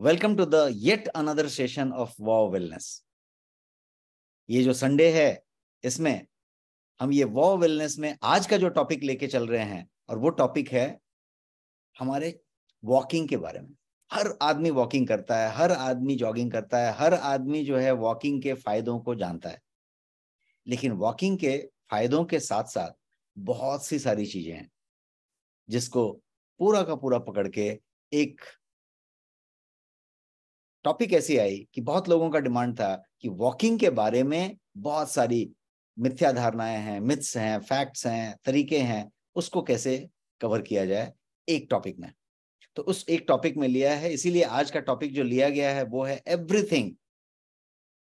Welcome to the yet another session of वॉ wellness ये जो संडे है इसमें हम ये वॉ वेलनेस में आज का जो टॉपिक लेके चल रहे हैं और वो टॉपिक है हमारे वॉकिंग के बारे में हर आदमी वॉकिंग करता है हर आदमी जॉगिंग करता है हर आदमी जो है वॉकिंग के फायदों को जानता है लेकिन वॉकिंग के फायदों के साथ साथ बहुत सी सारी चीजें हैं जिसको पूरा का पूरा पकड़ के एक टॉपिक ऐसी आई कि बहुत लोगों का डिमांड था कि वॉकिंग के बारे में बहुत सारी मिथ्या धारणाएं हैं मिथ्स हैं फैक्ट्स हैं तरीके हैं उसको कैसे कवर किया जाए एक टॉपिक में तो उस एक टॉपिक में लिया है इसीलिए आज का टॉपिक जो लिया गया है वो है everything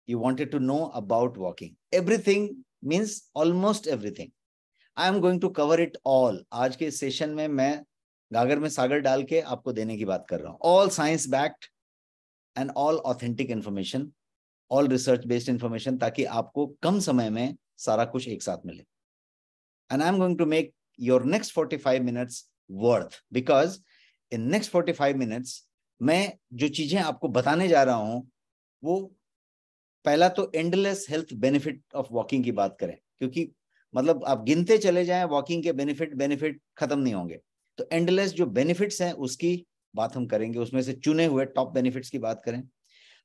you wanted to know about walking everything means almost everything I am going to cover it all आज के सेशन में मैं गागर में सागर डाल के आपको देने की बात कर रहा हूँ all science backed and all authentic information all research based information ताकि आपको कम समय में सारा कुछ एक साथ मिले and I am going to make your next forty five minutes worth because in next forty five minutes मैं जो चीजें आपको बताने जा रहा हूं वो पहला तो endless health benefit of walking की बात करें क्योंकि मतलब आप गिनते चले जाएं वॉकिंग के बेनिफिट बेनिफिट खत्म नहीं होंगे तो एंडलेस जो बेनिफिट्स हैं उसकी बात हम करेंगे उसमें से चुने हुए टॉप बेनिफिट्स की बात करें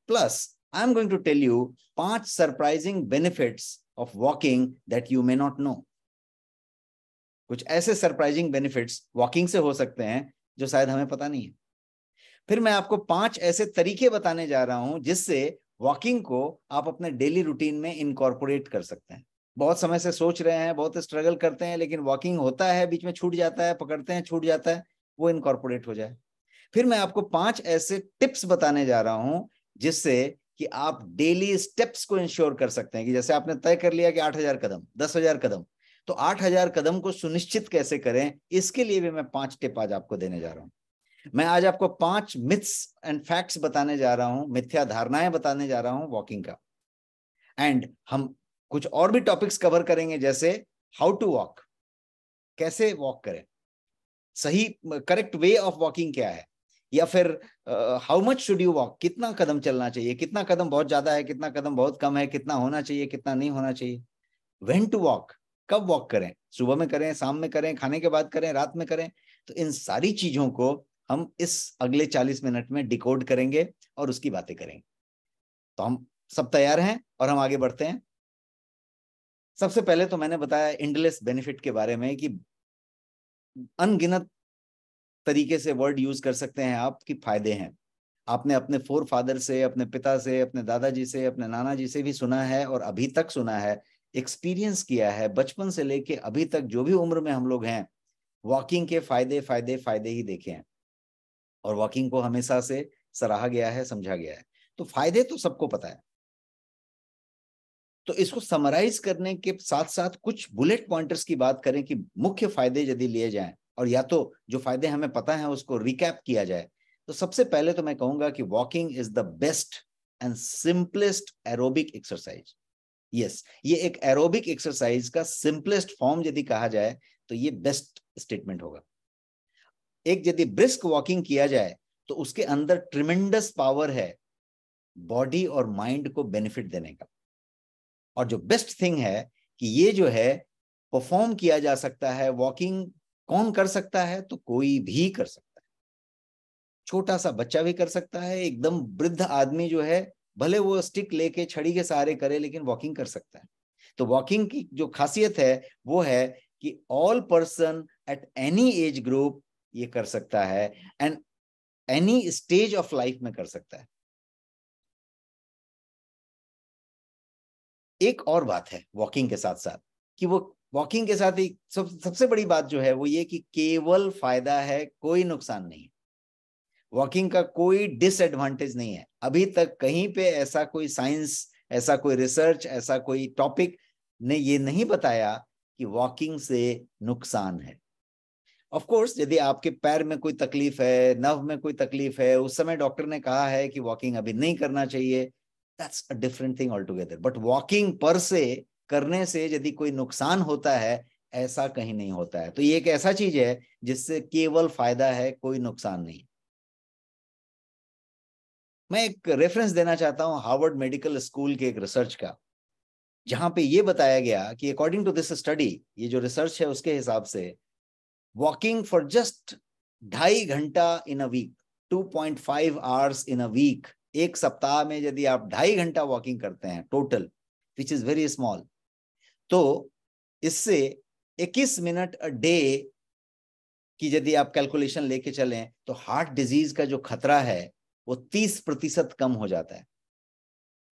plus I am going to tell you पांच surprising benefits of walking that you may not know कुछ ऐसे सरप्राइजिंग बेनिफिट्स वॉकिंग से हो सकते हैं जो शायद हमें पता नहीं है फिर मैं आपको पांच ऐसे तरीके बताने जा रहा हूं जिससे वॉकिंग को आप अपने डेली रूटीन में इनकॉर्पोरेट कर सकते हैं बहुत समय से सोच रहे हैं बहुत स्ट्रगल करते हैं लेकिन वॉकिंग होता है बीच में छूट जाता है पकड़ते हैं छूट जाता है वो इनकॉर्पोरेट हो जाए फिर मैं आपको पांच ऐसे टिप्स बताने जा रहा हूं जिससे कि आप डेली स्टेप्स को इंश्योर कर सकते हैं कि जैसे आपने तय कर लिया कि आठ हजार कदम दस हजार कदम तो आठ हजार कदम को सुनिश्चित कैसे करें इसके लिए भी मैं पांच टिप आज आपको देने जा रहा हूं मैं आज आपको पांच मिथ्स एंड फैक्ट्स बताने जा रहा हूं मिथ्या धारणाएं बताने जा रहा हूं वॉकिंग का एंड हम कुछ और भी टॉपिक्स कवर करेंगे जैसे हाउ टू वॉक कैसे वॉक करें सही करेक्ट वे ऑफ वॉकिंग क्या है या फिर how much should you walk कितना कदम चलना चाहिए कितना कदम बहुत ज्यादा है कितना कदम बहुत कम है कितना होना चाहिए कितना नहीं होना चाहिए वेन टू वॉक कब वॉक करें सुबह में करें शाम में करें खाने के बाद करें रात में करें तो इन सारी चीजों को हम इस अगले चालीस मिनट में डिकोड करेंगे और उसकी बातें करेंगे तो हम सब तैयार हैं और हम आगे बढ़ते हैं सबसे पहले तो मैंने बताया इंडलेस बेनिफिट के बारे में कि अनगिनत तरीके से वर्ड यूज कर सकते हैं आप कि फायदे हैं आपने अपने फोर फादर से अपने पिता से अपने दादाजी से अपने नाना जी से भी सुना है और अभी तक सुना है एक्सपीरियंस किया है बचपन से लेके अभी तक जो भी उम्र में हम लोग हैं वॉकिंग के फायदे फायदे फायदे ही देखे हैं और वॉकिंग को हमेशा से सराहा गया है समझा गया है तो फायदे तो सबको पता है तो इसको समराइज करने के साथ साथ कुछ बुलेट पॉइंटर्स की बात करें कि मुख्य फायदे यदि लिए जाएं और या तो जो फायदे हमें पता है उसको रिकैप किया जाए तो सबसे पहले तो मैं कहूंगा कि walking is the best and simplest aerobic exercise yes ये एक एरोबिक एक्सरसाइज का सिंपलेस्ट फॉर्म यदि कहा जाए तो ये बेस्ट स्टेटमेंट होगा एक यदि ब्रिस्क वॉकिंग किया जाए तो उसके अंदर ट्रिमेंडस पावर है बॉडी और माइंड को बेनिफिट देने का और जो बेस्ट थिंग है कि ये जो है परफॉर्म किया जा सकता है वॉकिंग कौन कर सकता है तो कोई भी कर सकता है छोटा सा बच्चा भी कर सकता है एकदम वृद्ध आदमी जो है भले वो स्टिक लेके छड़ी के सहारे करे लेकिन वॉकिंग कर सकता है तो वॉकिंग की जो खासियत है वो है कि all person at any age group ये कर सकता है and any stage of life में कर सकता है एक और बात है वॉकिंग के साथ साथ कि वो वॉकिंग के साथ ही सब सबसे बड़ी बात जो है वो ये कि केवल फायदा है कोई नुकसान नहीं वॉकिंग का कोई डिसएडवांटेज नहीं है अभी तक कहीं पे ऐसा कोई साइंस ऐसा कोई रिसर्च ऐसा कोई टॉपिक ने ये नहीं बताया कि वॉकिंग से नुकसान है ऑफ कोर्स यदि आपके पैर में कोई तकलीफ है नव में कोई तकलीफ है उस समय डॉक्टर ने कहा है कि वॉकिंग अभी नहीं करना चाहिए that's a different thing all together but walking per se करने से यदि कोई नुकसान होता है ऐसा कहीं नहीं होता है तो ये एक ऐसा चीज है जिससे केवल फायदा है कोई नुकसान नहीं मैं एक रेफरेंस देना चाहता हूं हार्वर्ड मेडिकल स्कूल के एक रिसर्च का जहां पे ये बताया गया कि अकॉर्डिंग टू दिस स्टडी ये जो रिसर्च है उसके हिसाब से वॉकिंग फॉर जस्ट ढाई घंटा in a week 2.5 hours in a week एक सप्ताह में यदि आप ढाई घंटा वॉकिंग करते हैं total which is very small तो इससे 21 मिनट अ डे की यदि आप कैलकुलेशन लेके चलें तो हार्ट डिजीज का जो खतरा है वो 30 प्रतिशत कम हो जाता है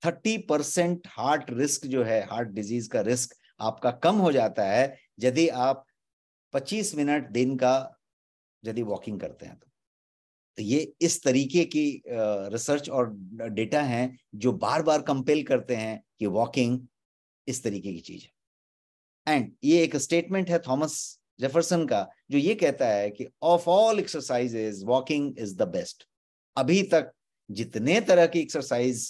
30 परसेंट हार्ट रिस्क जो है हार्ट डिजीज का रिस्क आपका कम हो जाता है यदि आप 25 मिनट दिन का यदि वॉकिंग करते हैं तो तो ये इस तरीके की रिसर्च और डेटा हैं जो बार बार कंपेल करते हैं कि वॉकिंग इस तरीके की चीज है एंड ये एक स्टेटमेंट है थॉमस जेफरसन का जो ये कहता है कि of all exercises walking is the best अभी तक जितने तरह की एक्सरसाइज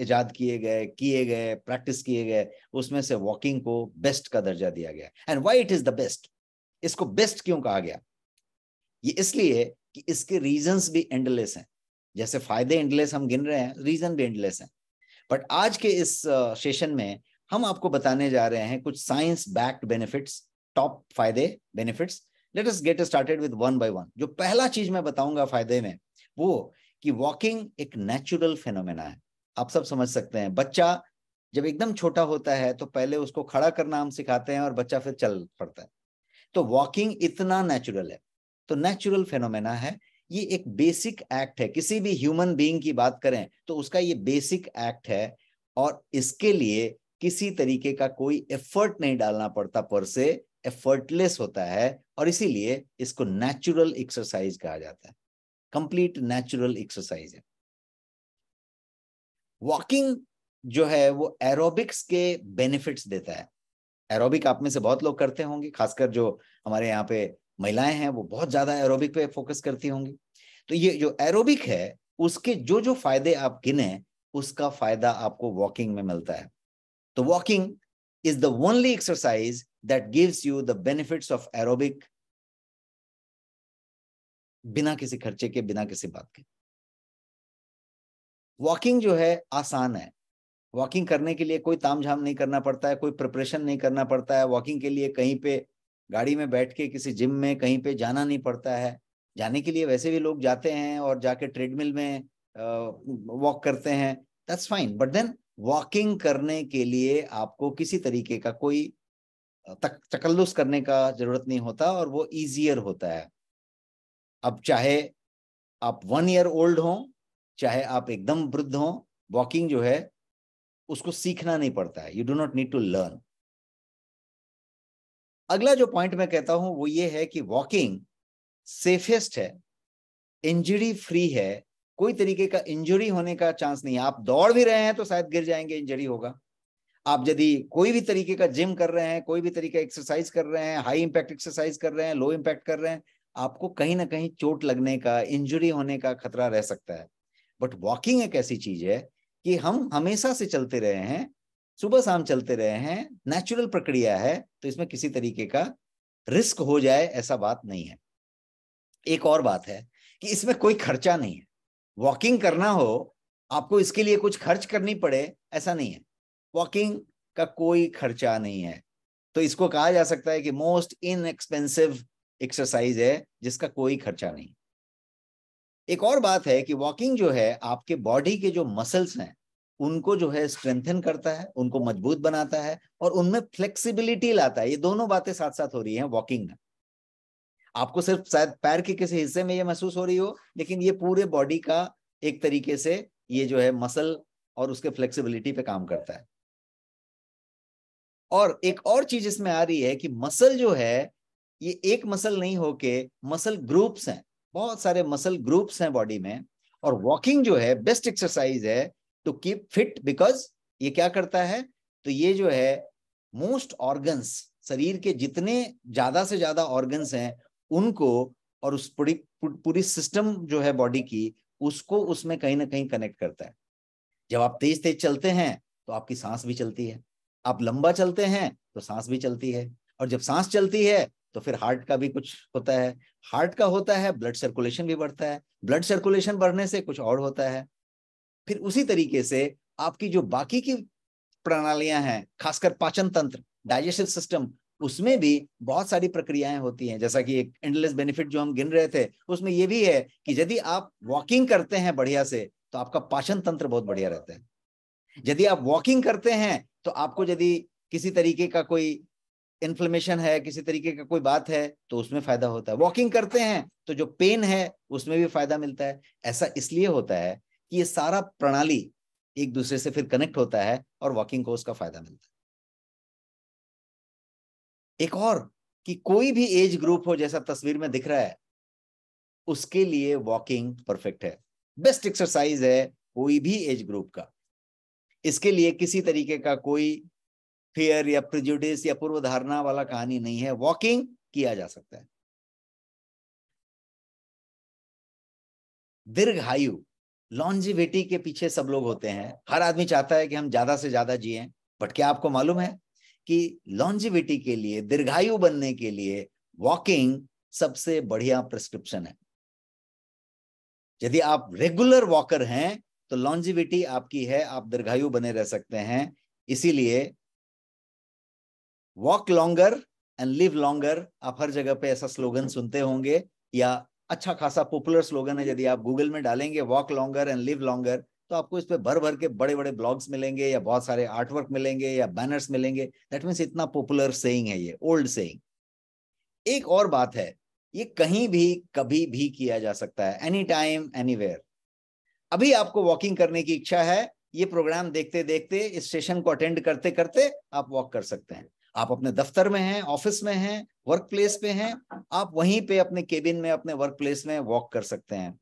इजाद किए गए किए गए प्रैक्टिस किए गए उसमें से वॉकिंग को बेस्ट का दर्जा दिया गया and why it is the best इसको बेस्ट क्यों कहा गया ये इसलिए कि इसके रीजंस भी एंडलेस हैं जैसे फायदे एंडलेस हम गिन रहे हैं रीजन भी एंडलेस हैं बट आज के इस सेशन में हम आपको बताने जा रहे हैं कुछ साइंस बैक्ड बेनिफिट्स टॉप फायदे benefits let us get started with one by one जो पहला चीज मैं बताऊंगा फायदे में वो कि वॉकिंग एक नेचुरल फेनोमेना है आप सब समझ सकते हैं बच्चा जब एकदम छोटा होता है तो पहले उसको खड़ा करना हम सिखाते हैं और बच्चा फिर चल पड़ता है तो वॉकिंग इतना नेचुरल है तो नेचुरल फेनोमेना है ये एक बेसिक एक्ट है किसी भी ह्यूमन बीइंग की बात करें तो उसका ये बेसिक एक्ट है और इसके लिए किसी तरीके का कोई एफर्ट नहीं डालना पड़ता पर से एफर्टलेस होता है और इसीलिए इसको नेचुरल एक्सरसाइज कहा जाता है कंप्लीट नेचुरल एक्सरसाइज है वॉकिंग जो है वो एरोबिक्स के बेनिफिट्स देता है एरोबिक आप में से बहुत लोग करते होंगे खासकर जो हमारे यहाँ पे महिलाएं हैं वो बहुत ज्यादा एरोबिक पे फोकस करती होंगी तो ये जो एरोबिक है उसके जो जो फायदे आप गिने उसका फायदा आपको वॉकिंग में मिलता है तो walking is the only exercise that gives you the benefits of aerobic बिना किसी खर्चे के बिना किसी बात के वॉकिंग जो है आसान है वॉकिंग करने के लिए कोई तामझाम नहीं करना पड़ता है कोई प्रिपरेशन नहीं करना पड़ता है वॉकिंग के लिए कहीं पे गाड़ी में बैठ के किसी जिम में कहीं पे जाना नहीं पड़ता है जाने के लिए वैसे भी लोग जाते हैं और जाके ट्रेडमिल में वॉक करते हैं that's fine but then walking करने के लिए आपको किसी तरीके का कोई तक तकल्लुस करने का जरूरत नहीं होता और वो इजियर होता है अब चाहे आप वन ईयर ओल्ड हो चाहे आप एकदम वृद्ध हो वॉकिंग जो है उसको सीखना नहीं पड़ता है you do not need to learn अगला जो पॉइंट मैं कहता हूं वो ये है कि वॉकिंग सेफेस्ट है इंजरी फ्री है कोई तरीके का इंजरी होने का चांस नहीं है आप दौड़ भी रहे हैं तो शायद गिर जाएंगे इंजरी होगा आप यदि कोई भी तरीके का जिम कर रहे हैं कोई भी तरीके एक्सरसाइज कर रहे हैं हाई इंपैक्ट एक्सरसाइज कर रहे हैं लो इंपैक्ट कर रहे हैं आपको कहीं ना कहीं चोट लगने का इंजरी होने का खतरा रह सकता है बट वॉकिंग एक ऐसी चीज है कि हम हमेशा से चलते रहे हैं सुबह शाम चलते रहे हैं नेचुरल प्रक्रिया है तो इसमें किसी तरीके का रिस्क हो जाए ऐसा बात नहीं है एक और बात है कि इसमें कोई खर्चा नहीं है वॉकिंग करना हो आपको इसके लिए कुछ खर्च करनी पड़े ऐसा नहीं है वॉकिंग का कोई खर्चा नहीं है तो इसको कहा जा सकता है कि मोस्ट इनएक्सपेंसिव एक्सरसाइज है जिसका कोई खर्चा नहीं एक और बात है कि वॉकिंग जो है आपके बॉडी के जो मसल्स हैं उनको जो है स्ट्रेंथन करता है उनको मजबूत बनाता है और उनमें फ्लेक्सिबिलिटी लाता है ये दोनों बातें साथ साथ हो रही हैं वॉकिंग आपको सिर्फ शायद पैर के किसी हिस्से में ये महसूस हो रही हो लेकिन ये पूरे बॉडी का एक तरीके से ये जो है मसल और उसके फ्लेक्सिबिलिटी पे काम करता है और एक और चीज इसमें आ रही है कि मसल जो है ये एक मसल नहीं होके मसल ग्रुप्स हैं बहुत सारे मसल ग्रुप्स हैं बॉडी में और वॉकिंग जो है बेस्ट एक्सरसाइज है टू कीप फिट बिकॉज ये क्या करता है तो ये जो है मोस्ट ऑर्गन्स शरीर के जितने ज्यादा से ज्यादा ऑर्गन्स हैं उनको और उस पूरी पूरी सिस्टम जो है बॉडी की उसको उसमें कहीं ना कहीं कनेक्ट करता है जब आप तेज तेज चलते हैं तो आपकी सांस भी चलती है आप लंबा चलते हैं तो सांस भी चलती है और जब सांस चलती है तो फिर हार्ट का भी कुछ होता है हार्ट का होता है ब्लड सर्कुलेशन भी बढ़ता है ब्लड सर्कुलेशन बढ़ने से कुछ और होता है फिर उसी तरीके से आपकी जो बाकी की प्रणालियां हैं खासकर पाचन तंत्र डाइजेस्टिव सिस्टम उसमें भी बहुत सारी प्रक्रियाएं होती हैं जैसा कि एक एंडलेस बेनिफिट जो हम गिन रहे थे उसमें ये भी है कि यदि आप वॉकिंग करते हैं बढ़िया से तो आपका पाचन तंत्र बहुत बढ़िया रहता है यदि आप वॉकिंग करते हैं तो आपको यदि किसी तरीके का कोई इन्फ्लेमेशन है किसी तरीके का कोई बात है तो उसमें फायदा होता है वॉकिंग करते हैं तो जो पेन है उसमें भी फायदा मिलता है ऐसा इसलिए होता है कि ये सारा प्रणाली एक दूसरे से फिर कनेक्ट होता है और वॉकिंग को उसका फायदा मिलता है एक और कि कोई भी एज ग्रुप हो जैसा तस्वीर में दिख रहा है उसके लिए वॉकिंग परफेक्ट है बेस्ट एक्सरसाइज है कोई भी एज ग्रुप का इसके लिए किसी तरीके का कोई फेयर या प्रिजुडिस या पूर्व धारणा वाला कहानी नहीं है वॉकिंग किया जा सकता है दीर्घायु लॉन्जिविटी के पीछे सब लोग होते हैं हर आदमी चाहता है कि हम ज्यादा से ज्यादा जिए बट क्या आपको मालूम है कि लॉन्जिविटी के लिए दीर्घायु बनने के लिए वॉकिंग सबसे बढ़िया प्रिस्क्रिप्शन है यदि आप रेगुलर वॉकर हैं तो लॉन्जिविटी आपकी है आप दीर्घायु बने रह सकते हैं इसीलिए walk longer and live longer आप हर जगह पे ऐसा स्लोगन सुनते होंगे या अच्छा खासा पॉपुलर स्लोगन है यदि आप गूगल में डालेंगे walk longer and live longer तो आपको इस पर भर भर के बड़े बड़े ब्लॉग्स मिलेंगे या बहुत सारे आर्टवर्क मिलेंगे या बैनर्स मिलेंगे दैट मीन्स इतना पॉपुलर सेइंग है ये ओल्ड सेइंग एक और बात है ये कहीं भी कभी भी किया जा सकता है एनी टाइम एनी अभी आपको वॉकिंग करने की इच्छा है ये प्रोग्राम देखते देखते इस सेशन को अटेंड करते करते आप वॉक कर सकते हैं आप अपने दफ्तर में हैं ऑफिस में हैं वर्क प्लेस पे हैं आप वहीं पे अपने केबिन में अपने वर्क प्लेस में वॉक कर सकते हैं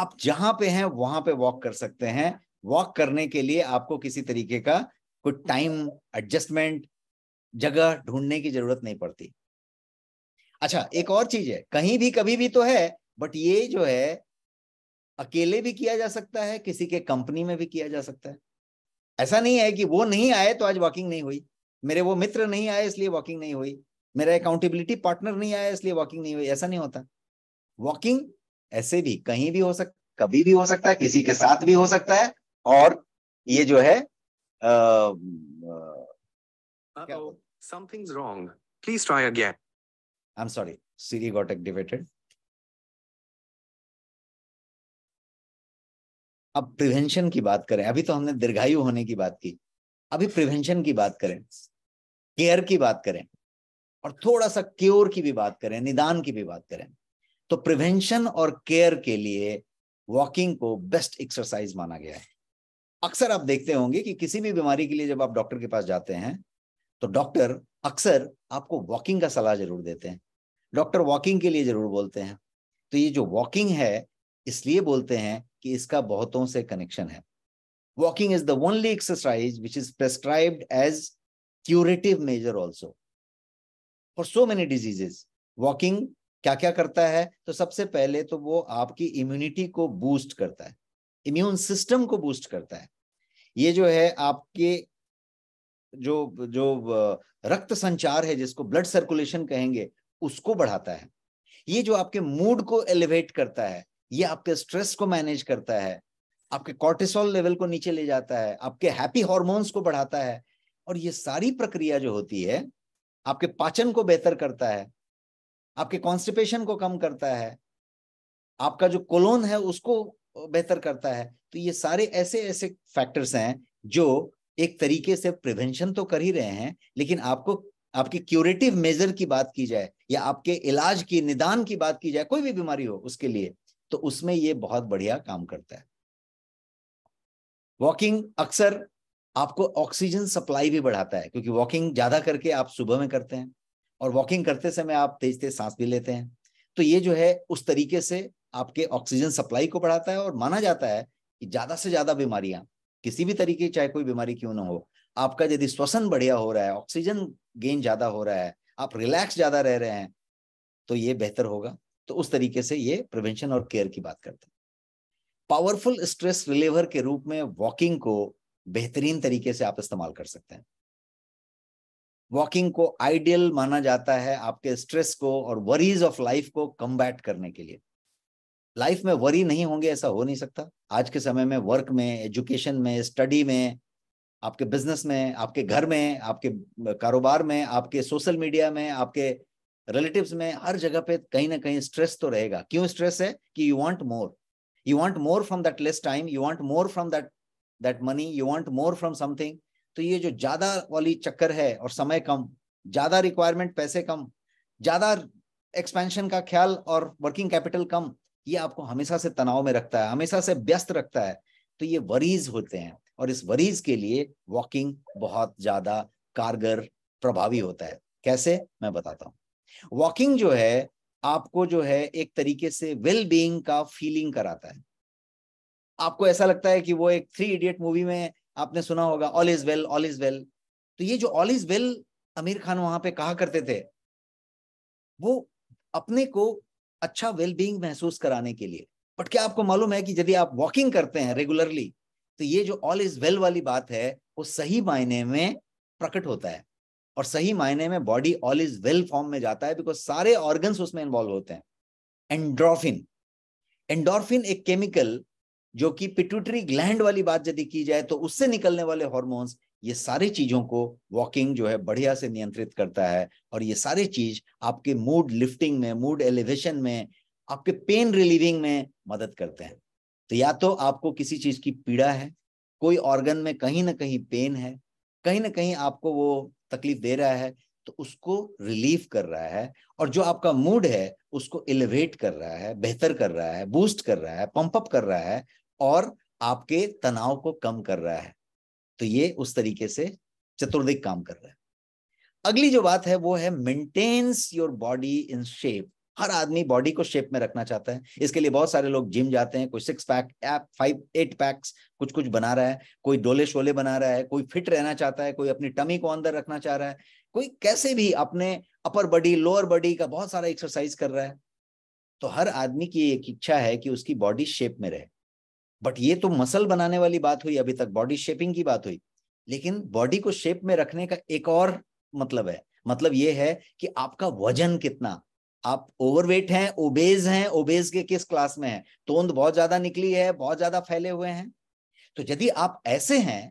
आप जहां पे हैं वहां पे वॉक कर सकते हैं वॉक करने के लिए आपको किसी तरीके का कोई टाइम एडजस्टमेंट जगह ढूंढने की जरूरत नहीं पड़ती अच्छा एक और चीज है कहीं भी कभी भी तो है बट ये जो है अकेले भी किया जा सकता है किसी के कंपनी में भी किया जा सकता है ऐसा नहीं है कि वो नहीं आए तो आज वॉकिंग नहीं हुई मेरे वो मित्र नहीं आए इसलिए वॉकिंग नहीं हुई मेरा अकाउंटेबिलिटी पार्टनर नहीं आया इसलिए वॉकिंग नहीं हुई ऐसा नहीं होता वॉकिंग ऐसे भी कहीं भी हो सक कभी भी हो सकता है किसी के साथ भी हो सकता है और ये जो है wrong please try again I am sorry Siri got activated अब प्रिवेंशन की बात करें अभी तो हमने दीर्घायु होने की बात की अभी प्रिवेंशन की बात करें केयर की बात करें और थोड़ा सा क्योर की भी बात करें निदान की भी बात करें तो प्रिवेंशन और केयर के लिए वॉकिंग को बेस्ट एक्सरसाइज माना गया है अक्सर आप देखते होंगे कि किसी भी बीमारी के लिए जब आप डॉक्टर के पास जाते हैं तो डॉक्टर अक्सर आपको वॉकिंग का सलाह जरूर देते हैं डॉक्टर वॉकिंग के लिए जरूर बोलते हैं तो ये जो वॉकिंग है इसलिए बोलते हैं कि इसका बहुतों से कनेक्शन है walking is the only exercise which is prescribed as curative measure also for so many diseases walking क्या क्या करता है तो सबसे पहले तो वो आपकी इम्यूनिटी को बूस्ट करता है इम्यून सिस्टम को बूस्ट करता है ये जो है आपके जो जो रक्त संचार है जिसको ब्लड सर्कुलेशन कहेंगे उसको बढ़ाता है ये जो आपके मूड को एलिवेट करता है ये आपके स्ट्रेस को मैनेज करता है आपके कॉर्टिसोल लेवल को नीचे ले जाता है आपके हैप्पी हॉर्मोन्स को बढ़ाता है और ये सारी प्रक्रिया जो होती है आपके पाचन को बेहतर करता है आपके कॉन्स्टिपेशन को कम करता है आपका जो कोलोन है उसको बेहतर करता है तो ये सारे ऐसे ऐसे फैक्टर्स हैं जो एक तरीके से प्रिवेंशन तो कर ही रहे हैं लेकिन आपको आपके क्यूरेटिव मेजर की बात की जाए या आपके इलाज की निदान की बात की जाए कोई भी बीमारी हो उसके लिए तो उसमें ये बहुत बढ़िया काम करता है वॉकिंग अक्सर आपको ऑक्सीजन सप्लाई भी बढ़ाता है क्योंकि वॉकिंग ज्यादा करके आप सुबह में करते हैं और वॉकिंग करते समय आप तेज तेज सांस भी लेते हैं तो ये जो है उस तरीके से आपके ऑक्सीजन सप्लाई को बढ़ाता है और माना जाता है कि ज्यादा से ज्यादा बीमारियां किसी भी तरीके चाहे कोई बीमारी क्यों ना हो आपका यदि श्वसन बढ़िया हो रहा है ऑक्सीजन गेन ज्यादा हो रहा है आप रिलैक्स ज्यादा रह रहे हैं तो ये बेहतर होगा तो उस तरीके से ये प्रिवेंशन और केयर की बात करते हैं पावरफुल स्ट्रेस रिलीवर के रूप में वॉकिंग को बेहतरीन तरीके से आप इस्तेमाल कर सकते हैं वॉकिंग को आइडियल माना जाता है आपके स्ट्रेस को और वरीज ऑफ लाइफ को कम्बैट करने के लिए लाइफ में वरी नहीं होंगे ऐसा हो नहीं सकता आज के समय में वर्क में एजुकेशन में स्टडी में आपके बिजनेस में आपके घर में आपके कारोबार में आपके सोशल मीडिया में आपके रिलेटिव्स में हर जगह पे कहीं ना कहीं स्ट्रेस तो रहेगा क्यों स्ट्रेस है कि you want more you want more from that less time you want more from that that money you want more from something तो ये जो ज्यादा वाली चक्कर है और समय कम ज्यादा रिक्वायरमेंट पैसे कम ज्यादा एक्सपेंशन का ख्याल और वर्किंग कैपिटल कम ये आपको हमेशा से तनाव में रखता है हमेशा से व्यस्त रखता है तो ये वरीज होते हैं और इस वरीज के लिए वॉकिंग बहुत ज्यादा कारगर प्रभावी होता है कैसे मैं बताता हूं वॉकिंग जो है आपको जो है एक तरीके से वेल बीइंग का फीलिंग कराता है आपको ऐसा लगता है कि वो एक थ्री इडियट मूवी में आपने सुना होगा all is well all is well तो ये जो ऑल इज वेल अमीर खान वहां पे कहा करते थे वो अपने को अच्छा बींग महसूस कराने के लिए बट क्या आपको मालूम है कि यदि आप वॉकिंग करते हैं रेगुलरली तो ये जो ऑल इज वेल वाली बात है वो सही मायने में प्रकट होता है और सही मायने में body all is well form में जाता है बिकॉज सारे ऑर्गन्स उसमें इन्वॉल्व होते हैं एंड्रोफिन एंडोरफिन एक केमिकल जो कि पिट्यूटरी ग्लैंड वाली बात यदि की जाए तो उससे निकलने वाले हॉर्मोन्स ये सारी चीजों को वॉकिंग जो है बढ़िया से नियंत्रित करता है और ये सारी चीज आपके मूड लिफ्टिंग में मूड एलिवेशन में आपके पेन रिलीविंग में मदद करते हैं तो या तो आपको किसी चीज की पीड़ा है कोई ऑर्गन में कहीं ना कहीं पेन है कहीं ना कहीं आपको वो तकलीफ दे रहा है तो उसको रिलीफ कर रहा है और जो आपका मूड है उसको एलिवेट कर रहा है बेहतर कर रहा है बूस्ट कर रहा है पंप अप कर रहा है और आपके तनाव को कम कर रहा है तो ये उस तरीके से चतुर्दिक काम कर रहा है अगली जो बात है वो है maintains your body in shape हर आदमी बॉडी को शेप में रखना चाहता है इसके लिए बहुत सारे लोग जिम जाते हैं कोई six pack five eight packs कुछ कुछ बना रहा है कोई डोले शोले बना रहा है कोई फिट रहना चाहता है कोई अपनी टमी को अंदर रखना चाह रहा है कोई कैसे भी अपने अपर बॉडी लोअर बॉडी का बहुत सारा एक्सरसाइज कर रहा है तो हर आदमी की एक इच्छा है कि उसकी बॉडी शेप में रहे बट ये तो मसल बनाने वाली बात हुई अभी तक बॉडी शेपिंग की बात हुई लेकिन बॉडी को शेप में रखने का एक और मतलब है मतलब ये है कि आपका वजन कितना आप ओवरवेट हैं ओबेज हैं ओबेज के किस क्लास में हैं तोंद बहुत ज्यादा निकली है बहुत ज्यादा फैले हुए हैं तो यदि आप ऐसे हैं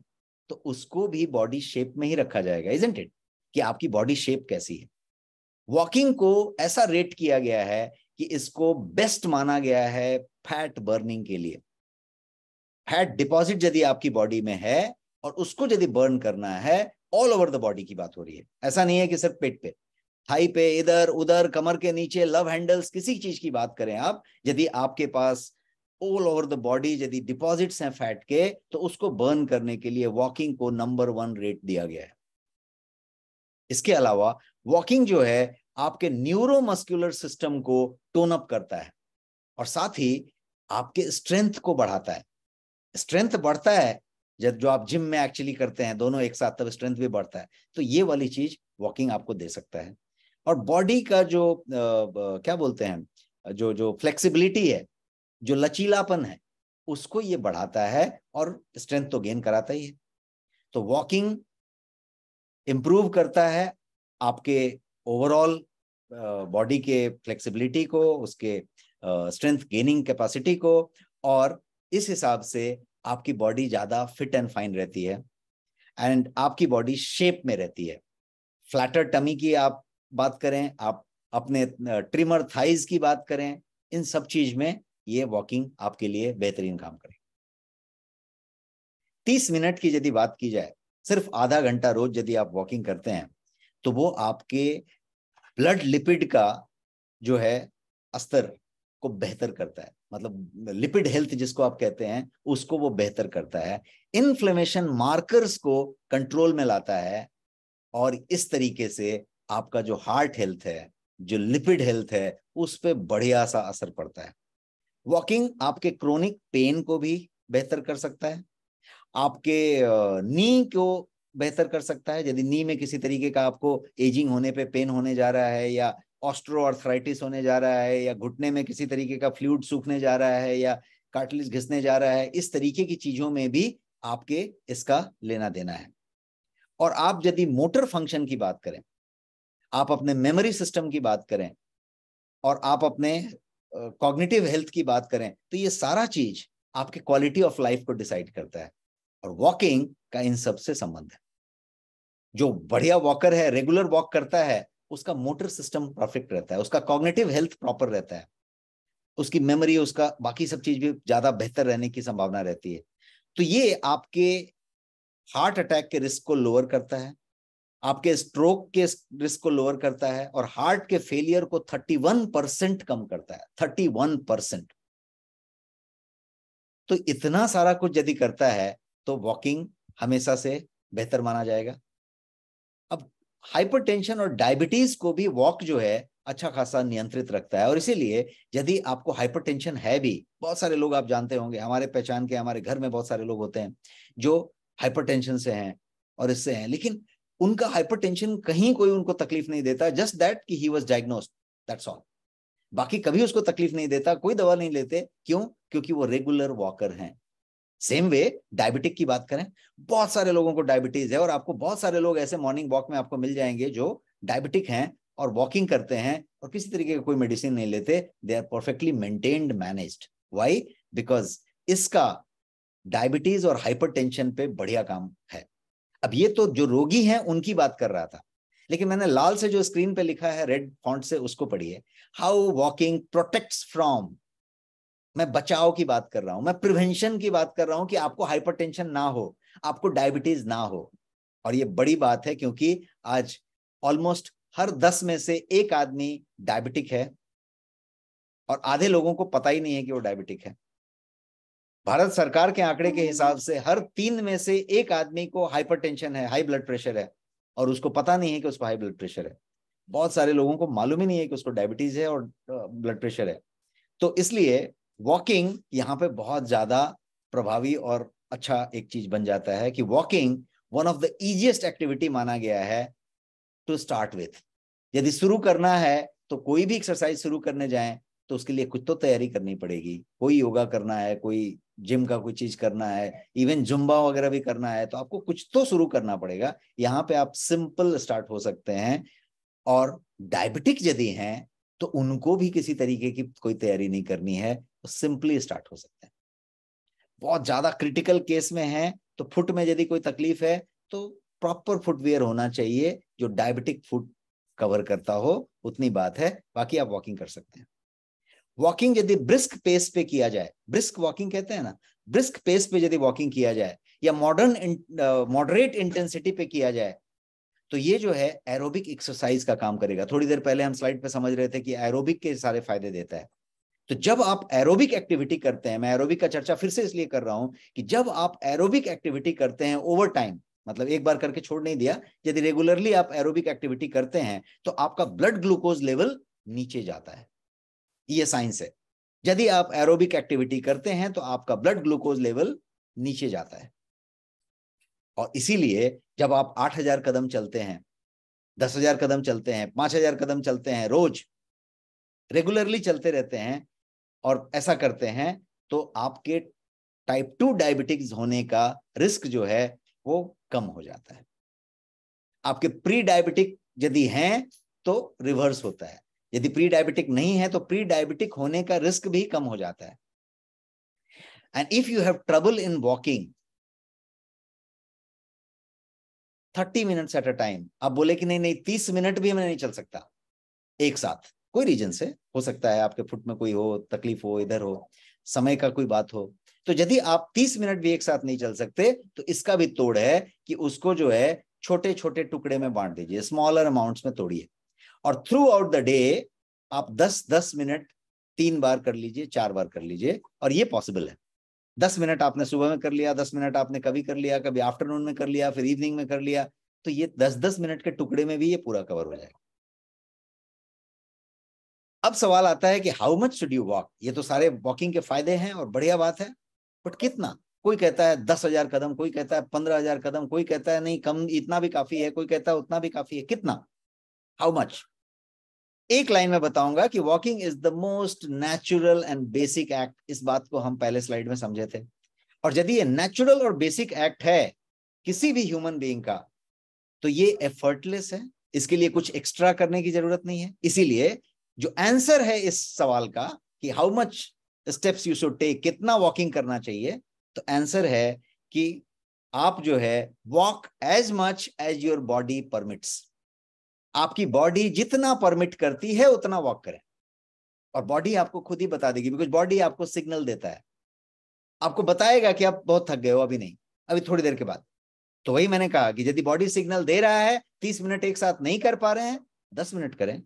तो उसको भी बॉडी शेप में ही रखा जाएगा इजेंट इट कि आपकी बॉडी शेप कैसी है वॉकिंग को ऐसा रेट किया गया है कि इसको बेस्ट माना गया है फैट बर्निंग के लिए फैट डिपॉजिट यदि आपकी बॉडी में है और उसको यदि बर्न करना है ऑल ओवर द बॉडी की बात हो रही है ऐसा नहीं है कि सिर्फ पेट पे थाई पे इधर उधर कमर के नीचे लव हैंडल्स किसी चीज की बात करें आप यदि आपके पास ऑल ओवर द बॉडी यदि डिपॉजिट्स हैं फैट के तो उसको बर्न करने के लिए वॉकिंग को नंबर वन रेट दिया गया है इसके अलावा वॉकिंग जो है आपके न्यूरोमस्कुलर सिस्टम को टोन अप करता है और साथ ही आपके स्ट्रेंथ को बढ़ाता है स्ट्रेंथ बढ़ता है जब जो आप जिम में एक्चुअली करते हैं दोनों एक साथ तब स्ट्रेंथ भी बढ़ता है तो ये वाली चीज वॉकिंग आपको दे सकता है और बॉडी का जो आ, क्या बोलते हैं जो जो फ्लेक्सिबिलिटी है जो लचीलापन है उसको ये बढ़ाता है और स्ट्रेंथ तो गेन कराता ही है तो वॉकिंग इम्प्रूव करता है आपके ओवरऑल बॉडी के फ्लेक्सिबिलिटी को उसके स्ट्रेंथ गेनिंग कैपेसिटी को और इस हिसाब से आपकी बॉडी ज्यादा फिट एंड फाइन रहती है एंड आपकी बॉडी शेप में रहती है फ्लैटर टमी की आप बात करें आप अपने ट्रिमर थाइज की बात करें इन सब चीज में ये वॉकिंग आपके लिए बेहतरीन काम करें तीस मिनट की यदि बात की जाए सिर्फ आधा घंटा रोज यदि आप वॉकिंग करते हैं तो वो आपके ब्लड लिपिड का जो है अस्तर को बेहतर करता है मतलब लिपिड हेल्थ जिसको आप कहते हैं उसको वो बेहतर करता है इन्फ्लेमेशन मार्कर्स को कंट्रोल में लाता है और इस तरीके से आपका जो हार्ट हेल्थ है जो लिपिड हेल्थ है उस पर बढ़िया सा असर पड़ता है वॉकिंग आपके क्रोनिक पेन को भी बेहतर कर सकता है आपके नी को बेहतर कर सकता है यदि नी में किसी तरीके का आपको एजिंग होने पे पेन होने जा रहा है या ऑस्ट्रोआर्थराइटिस होने जा रहा है या घुटने में किसी तरीके का फ्लूड सूखने जा रहा है या कार्टिलेज घिसने जा रहा है इस तरीके की चीजों में भी आपके इसका लेना देना है और आप यदि मोटर फंक्शन की बात करें आप अपने मेमोरी सिस्टम की बात करें और आप अपने कॉग्निटिव uh, हेल्थ की बात करें तो ये सारा चीज आपके क्वालिटी ऑफ लाइफ को डिसाइड करता है और वॉकिंग का इन सब से संबंध है जो बढ़िया वॉकर है रेगुलर वॉक करता है उसका मोटर सिस्टम परफेक्ट रहता है उसका कॉग्नेटिव हेल्थ प्रॉपर रहता है उसकी मेमोरी उसका बाकी सब चीज भी ज्यादा बेहतर रहने की संभावना रहती है तो ये आपके हार्ट अटैक के रिस्क को लोअर करता है आपके स्ट्रोक के रिस्क को लोअर करता है और हार्ट के फेलियर को 31 परसेंट कम करता है 31 परसेंट तो इतना सारा कुछ यदि करता है तो वॉकिंग हमेशा से बेहतर माना जाएगा हाइपरटेंशन और डायबिटीज को भी वॉक जो है अच्छा खासा नियंत्रित रखता है और इसीलिए यदि आपको हाइपरटेंशन है भी बहुत सारे लोग आप जानते होंगे हमारे पहचान के हमारे घर में बहुत सारे लोग होते हैं जो हाइपरटेंशन से हैं और इससे हैं लेकिन उनका हाइपरटेंशन कहीं कोई उनको तकलीफ नहीं देता जस्ट दैट कि he was diagnosed that's all बाकी कभी उसको तकलीफ नहीं देता कोई दवा नहीं लेते क्यों क्योंकि वो रेगुलर वॉकर हैं सेम वे डायबिटिक की बात करें बहुत सारे लोगों को डायबिटीज है और आपको बहुत सारे लोग ऐसे मॉर्निंग वॉक में आपको मिल जाएंगे जो डायबिटिक हैं और वॉकिंग करते हैं और किसी तरीके का कोई मेडिसिन नहीं लेते they are perfectly maintained managed why because इसका डायबिटीज और हाइपरटेंशन पे बढ़िया काम है अब ये तो जो रोगी हैं उनकी बात कर रहा था लेकिन मैंने लाल से जो स्क्रीन पे लिखा है रेड फॉन्ट से उसको पढ़िए हाउ वॉकिंग प्रोटेक्ट्स फ्रॉम मैं बचाव की बात कर रहा हूं मैं प्रिवेंशन की बात कर रहा हूं कि आपको हाइपरटेंशन ना हो आपको डायबिटीज ना हो और ये बड़ी बात है क्योंकि आज ऑलमोस्ट हर दस में से एक आदमी डायबिटिक है और आधे लोगों को पता ही नहीं है कि वो डायबिटिक है भारत सरकार के आंकड़े के हम्म। हिसाब से हर तीन में से एक आदमी को हाइपरटेंशन है हाई ब्लड प्रेशर है और उसको पता नहीं है कि उसको हाई ब्लड प्रेशर है बहुत सारे लोगों को मालूम ही नहीं है कि उसको डायबिटीज है और ब्लड प्रेशर है तो इसलिए वॉकिंग यहाँ पे बहुत ज्यादा प्रभावी और अच्छा एक चीज बन जाता है कि walking one of the easiest activity माना गया है टू स्टार्ट विथ यदि शुरू करना है तो कोई भी एक्सरसाइज शुरू करने जाए तो उसके लिए कुछ तो तैयारी करनी पड़ेगी कोई योगा करना है कोई जिम का कोई चीज करना है इवन जुम्बा वगैरह भी करना है तो आपको कुछ तो शुरू करना पड़ेगा यहाँ पे आप सिंपल स्टार्ट हो सकते हैं और डायबिटिक यदि हैं तो उनको भी किसी तरीके की कोई तैयारी नहीं करनी है वो सिंपली स्टार्ट हो सकते हैं बहुत ज्यादा क्रिटिकल केस में है तो फुट में यदि कोई तकलीफ है तो प्रॉपर फुटवेयर होना चाहिए जो डायबिटिक फुट कवर करता हो उतनी बात है बाकी आप वॉकिंग कर सकते हैं वॉकिंग यदि ब्रिस्क पेस पे किया जाए ब्रिस्क वॉकिंग कहते हैं ना ब्रिस्क पेस पे यदि वॉकिंग किया जाए या मॉडर्न मॉडरेट इंटेंसिटी पे किया जाए तो ये जो है एरोबिक एक्सरसाइज का काम करेगा थोड़ी देर पहले हम स्लाइड पे समझ रहे थे कि एरोबिक के सारे फायदे देता है तो जब आप एरोबिक एक्टिविटी करते हैं मैं एरोबिक का चर्चा फिर से इसलिए कर रहा हूं कि जब आप एरोबिक एक्टिविटी करते हैं ओवर टाइम मतलब एक बार करके छोड़ नहीं दिया यदि रेगुलरली आप एरोबिक एक्टिविटी करते हैं तो आपका ब्लड ग्लूकोज लेवल नीचे जाता है ये साइंस है यदि आप एरोबिक एक्टिविटी करते हैं तो आपका ब्लड ग्लूकोज लेवल नीचे जाता है और इसीलिए जब आप 8000 कदम चलते हैं 10000 कदम चलते हैं 5000 कदम चलते हैं रोज रेगुलरली चलते रहते हैं और ऐसा करते हैं तो आपके टाइप टू डायबिटिक्स होने का रिस्क जो है वो कम हो जाता है आपके प्री डायबिटिक यदि हैं तो रिवर्स होता है यदि प्री डायबिटिक नहीं है तो प्री डायबिटिक होने का रिस्क भी कम हो जाता है and if you have trouble in walking thirty minutes at a time आप बोले कि नहीं नहीं तीस मिनट भी मैं नहीं चल सकता एक साथ कोई रीजन से हो सकता है आपके फुट में कोई हो तकलीफ हो इधर हो समय का कोई बात हो तो यदि आप तीस मिनट भी एक साथ नहीं चल सकते तो इसका भी तोड़ है कि उसको जो है छोटे छोटे टुकड़े में बांट दीजिए स्मॉलर अमाउंट में तोड़िए और थ्रू आउट द डे आप दस दस मिनट तीन बार कर लीजिए चार बार कर लीजिए और ये पॉसिबल है दस मिनट आपने सुबह में कर लिया दस मिनट आपने कभी कर लिया कभी आफ्टरनून में कर लिया फिर इवनिंग में कर लिया तो ये दस दस मिनट के टुकड़े में भी ये पूरा कवर हो जाएगा अब सवाल आता है कि how much should you walk ये तो सारे वॉकिंग के फायदे हैं और बढ़िया बात है बट कितना कोई कहता है दस हजार कदम कोई कहता है पंद्रह हजार कदम कोई कहता है नहीं कम इतना भी काफी है कोई कहता है उतना भी काफी है कितना हाउ मच एक लाइन में बताऊंगा कि walking is the most natural and basic act इस बात को हम पहले स्लाइड में समझे थे और यदि ये नेचुरल और बेसिक एक्ट है किसी भी ह्यूमन बीइंग का तो ये एफर्टलेस है इसके लिए कुछ एक्स्ट्रा करने की जरूरत नहीं है इसीलिए जो आंसर है इस सवाल का कि how much steps you should take कितना वॉकिंग करना चाहिए तो आंसर है कि आप जो है walk as much as your body permits आपकी बॉडी जितना परमिट करती है उतना वॉक करें और बॉडी आपको खुद ही बता देगी बिकॉज बॉडी आपको सिग्नल देता है आपको बताएगा कि आप बहुत थक गए हो अभी नहीं अभी थोड़ी देर के बाद तो वही मैंने कहा कि यदि बॉडी सिग्नल दे रहा है तीस मिनट एक साथ नहीं कर पा रहे हैं दस मिनट करें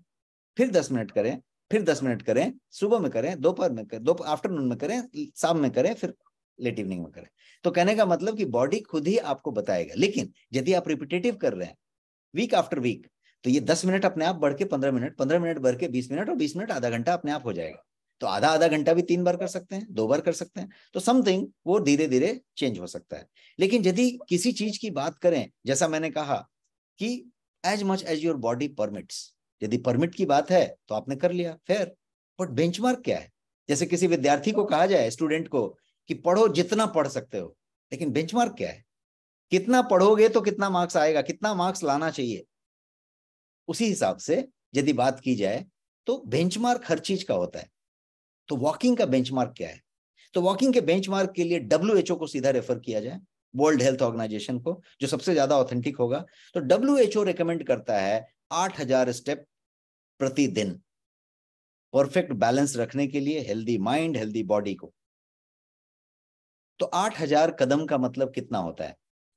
फिर दस मिनट करें फिर दस मिनट करें सुबह में करें दोपहर में करें दो आफ्टरनून में करें शाम में करें फिर लेट इवनिंग में करें तो कहने का मतलब कि बॉडी खुद ही आपको बताएगा लेकिन यदि आप रिपीटेटिव कर रहे हैं वीक आफ्टर वीक तो ये दस मिनट अपने आप बढ़ के पंद्रह मिनट पंद्रह मिनट बढ़ के बीस मिनट और बीस मिनट आधा घंटा अपने आप हो जाएगा तो आधा आधा घंटा भी तीन बार कर सकते हैं दो बार कर सकते हैं तो समथिंग वो धीरे धीरे चेंज हो सकता है लेकिन यदि किसी चीज की बात करें जैसा मैंने कहा कि as much as your body permits यदि परमिट की बात है तो आपने कर लिया फेयर बट बेंचमार्क क्या है जैसे किसी विद्यार्थी को कहा जाए स्टूडेंट को कि पढ़ो जितना पढ़ सकते हो लेकिन बेंचमार्क क्या है कितना पढ़ोगे तो कितना मार्क्स आएगा कितना मार्क्स लाना चाहिए उसी हिसाब से यदि बात की जाए तो बेंचमार्क हर चीज का होता है तो वॉकिंग का बेंचमार्क क्या है तो वॉकिंग के बेंचमार्क के लिए डब्ल्यू को सीधा रेफर किया जाए वर्ल्ड हेल्थ ऑर्गेनाइजेशन को जो सबसे ज्यादा ऑथेंटिक होगा तो डब्ल्यू रिकमेंड करता है आठ हजार स्टेप प्रतिदिन परफेक्ट बैलेंस रखने के लिए हेल्दी माइंड हेल्दी बॉडी को तो आठ हजार कदम का मतलब कितना होता है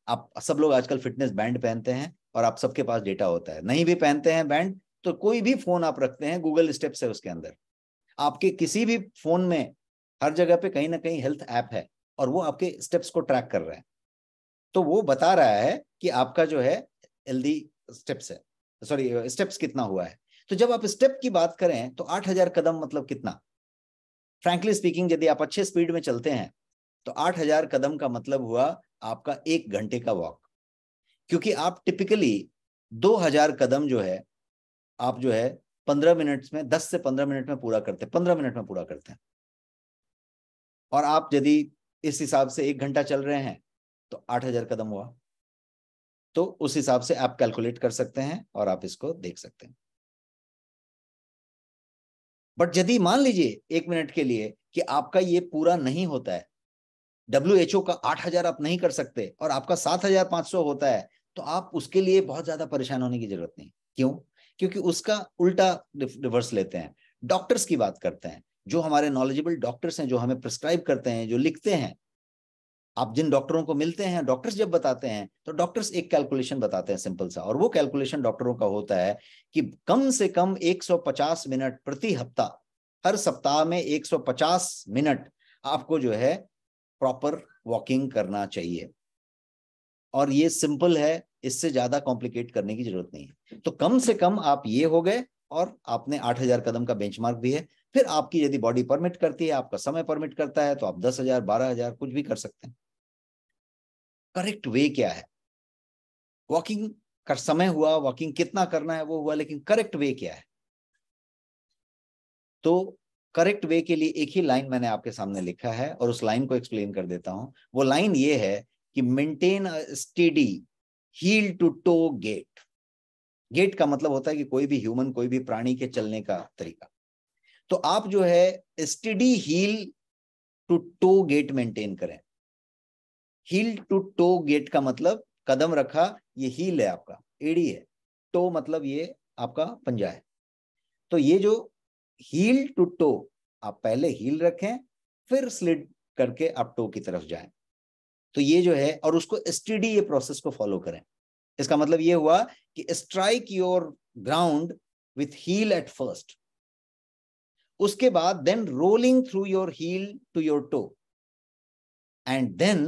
आप सब लोग आजकल फिटनेस बैंड पहनते हैं और आप सबके पास डेटा होता है नहीं भी पहनते हैं बैंड तो कोई भी फोन आप रखते हैं गूगल स्टेप्स है उसके अंदर आपके किसी भी फोन में हर जगह पे कहीं ना कहीं हेल्थ ऐप है और वो आपके स्टेप्स को ट्रैक कर रहा है तो वो बता रहा है कि आपका जो है हेल्दी स्टेप्स है सॉरी स्टेप्स कितना हुआ है तो जब आप स्टेप की बात करें तो आठ हजार कदम मतलब कितना फ्रेंकली स्पीकिंग यदि आप अच्छे स्पीड में चलते हैं तो आठ हजार कदम का मतलब हुआ आपका एक घंटे का वॉक क्योंकि आप टिपिकली दो हजार कदम जो है आप जो है पंद्रह मिनट में दस से पंद्रह मिनट में पूरा करते हैं पंद्रह मिनट में पूरा करते हैं और आप यदि इस हिसाब से एक घंटा चल रहे हैं तो आठ हजार कदम हुआ तो उस हिसाब से आप कैलकुलेट कर सकते हैं और आप इसको देख सकते हैं बट यदि मान लीजिए एक मिनट के लिए कि आपका ये पूरा नहीं होता है डब्ल्यू एच ओ का आठ हजार आप नहीं कर सकते और आपका सात हजार पांच सौ होता है तो आप उसके लिए बहुत ज्यादा परेशान होने की जरूरत नहीं क्यों क्योंकि उसका उल्टा रिवर्स लेते हैं डॉक्टर्स की बात करते हैं जो हमारे नॉलेजेबल डॉक्टर्स हैं जो हमें प्रिस्क्राइब करते हैं जो लिखते हैं आप जिन डॉक्टरों को मिलते हैं डॉक्टर्स जब बताते हैं तो डॉक्टर्स एक कैलकुलेशन बताते हैं सिंपल सा और वो कैलकुलेशन डॉक्टरों का होता है कि कम से कम 150 मिनट प्रति हफ्ता हर सप्ताह में 150 मिनट आपको जो है प्रॉपर वॉकिंग करना चाहिए और ये सिंपल है इससे ज्यादा कॉम्प्लिकेट करने की जरूरत नहीं है तो कम से कम आप ये हो गए और आपने 8000 कदम का बेंचमार्क भी है फिर आपकी यदि बॉडी परमिट करती है आपका समय परमिट करता है तो आप दस हजार बारह हजार कुछ भी कर सकते हैं करेक्ट वे क्या है वॉकिंग का समय हुआ वॉकिंग कितना करना है वो हुआ लेकिन करेक्ट वे क्या है तो करेक्ट वे के लिए एक ही लाइन मैंने आपके सामने लिखा है और उस लाइन को एक्सप्लेन कर देता हूं वो लाइन ये है कि maintain steady heel to toe gait gait का मतलब होता है कि कोई भी ह्यूमन कोई भी प्राणी के चलने का तरीका तो आप जो है steady heel to toe gait maintain करें हील टू टो गेट का मतलब कदम रखा ये हील है आपका एडी है टो मतलब ये आपका पंजा है तो ये जो हील टू टो आप पहले हील रखें फिर स्लिड करके आप टो की तरफ जाएं तो ये जो है और उसको स्टडी ये प्रोसेस को फॉलो करें इसका मतलब ये हुआ कि strike your ground with heel at first उसके बाद then rolling through your heel to your toe and then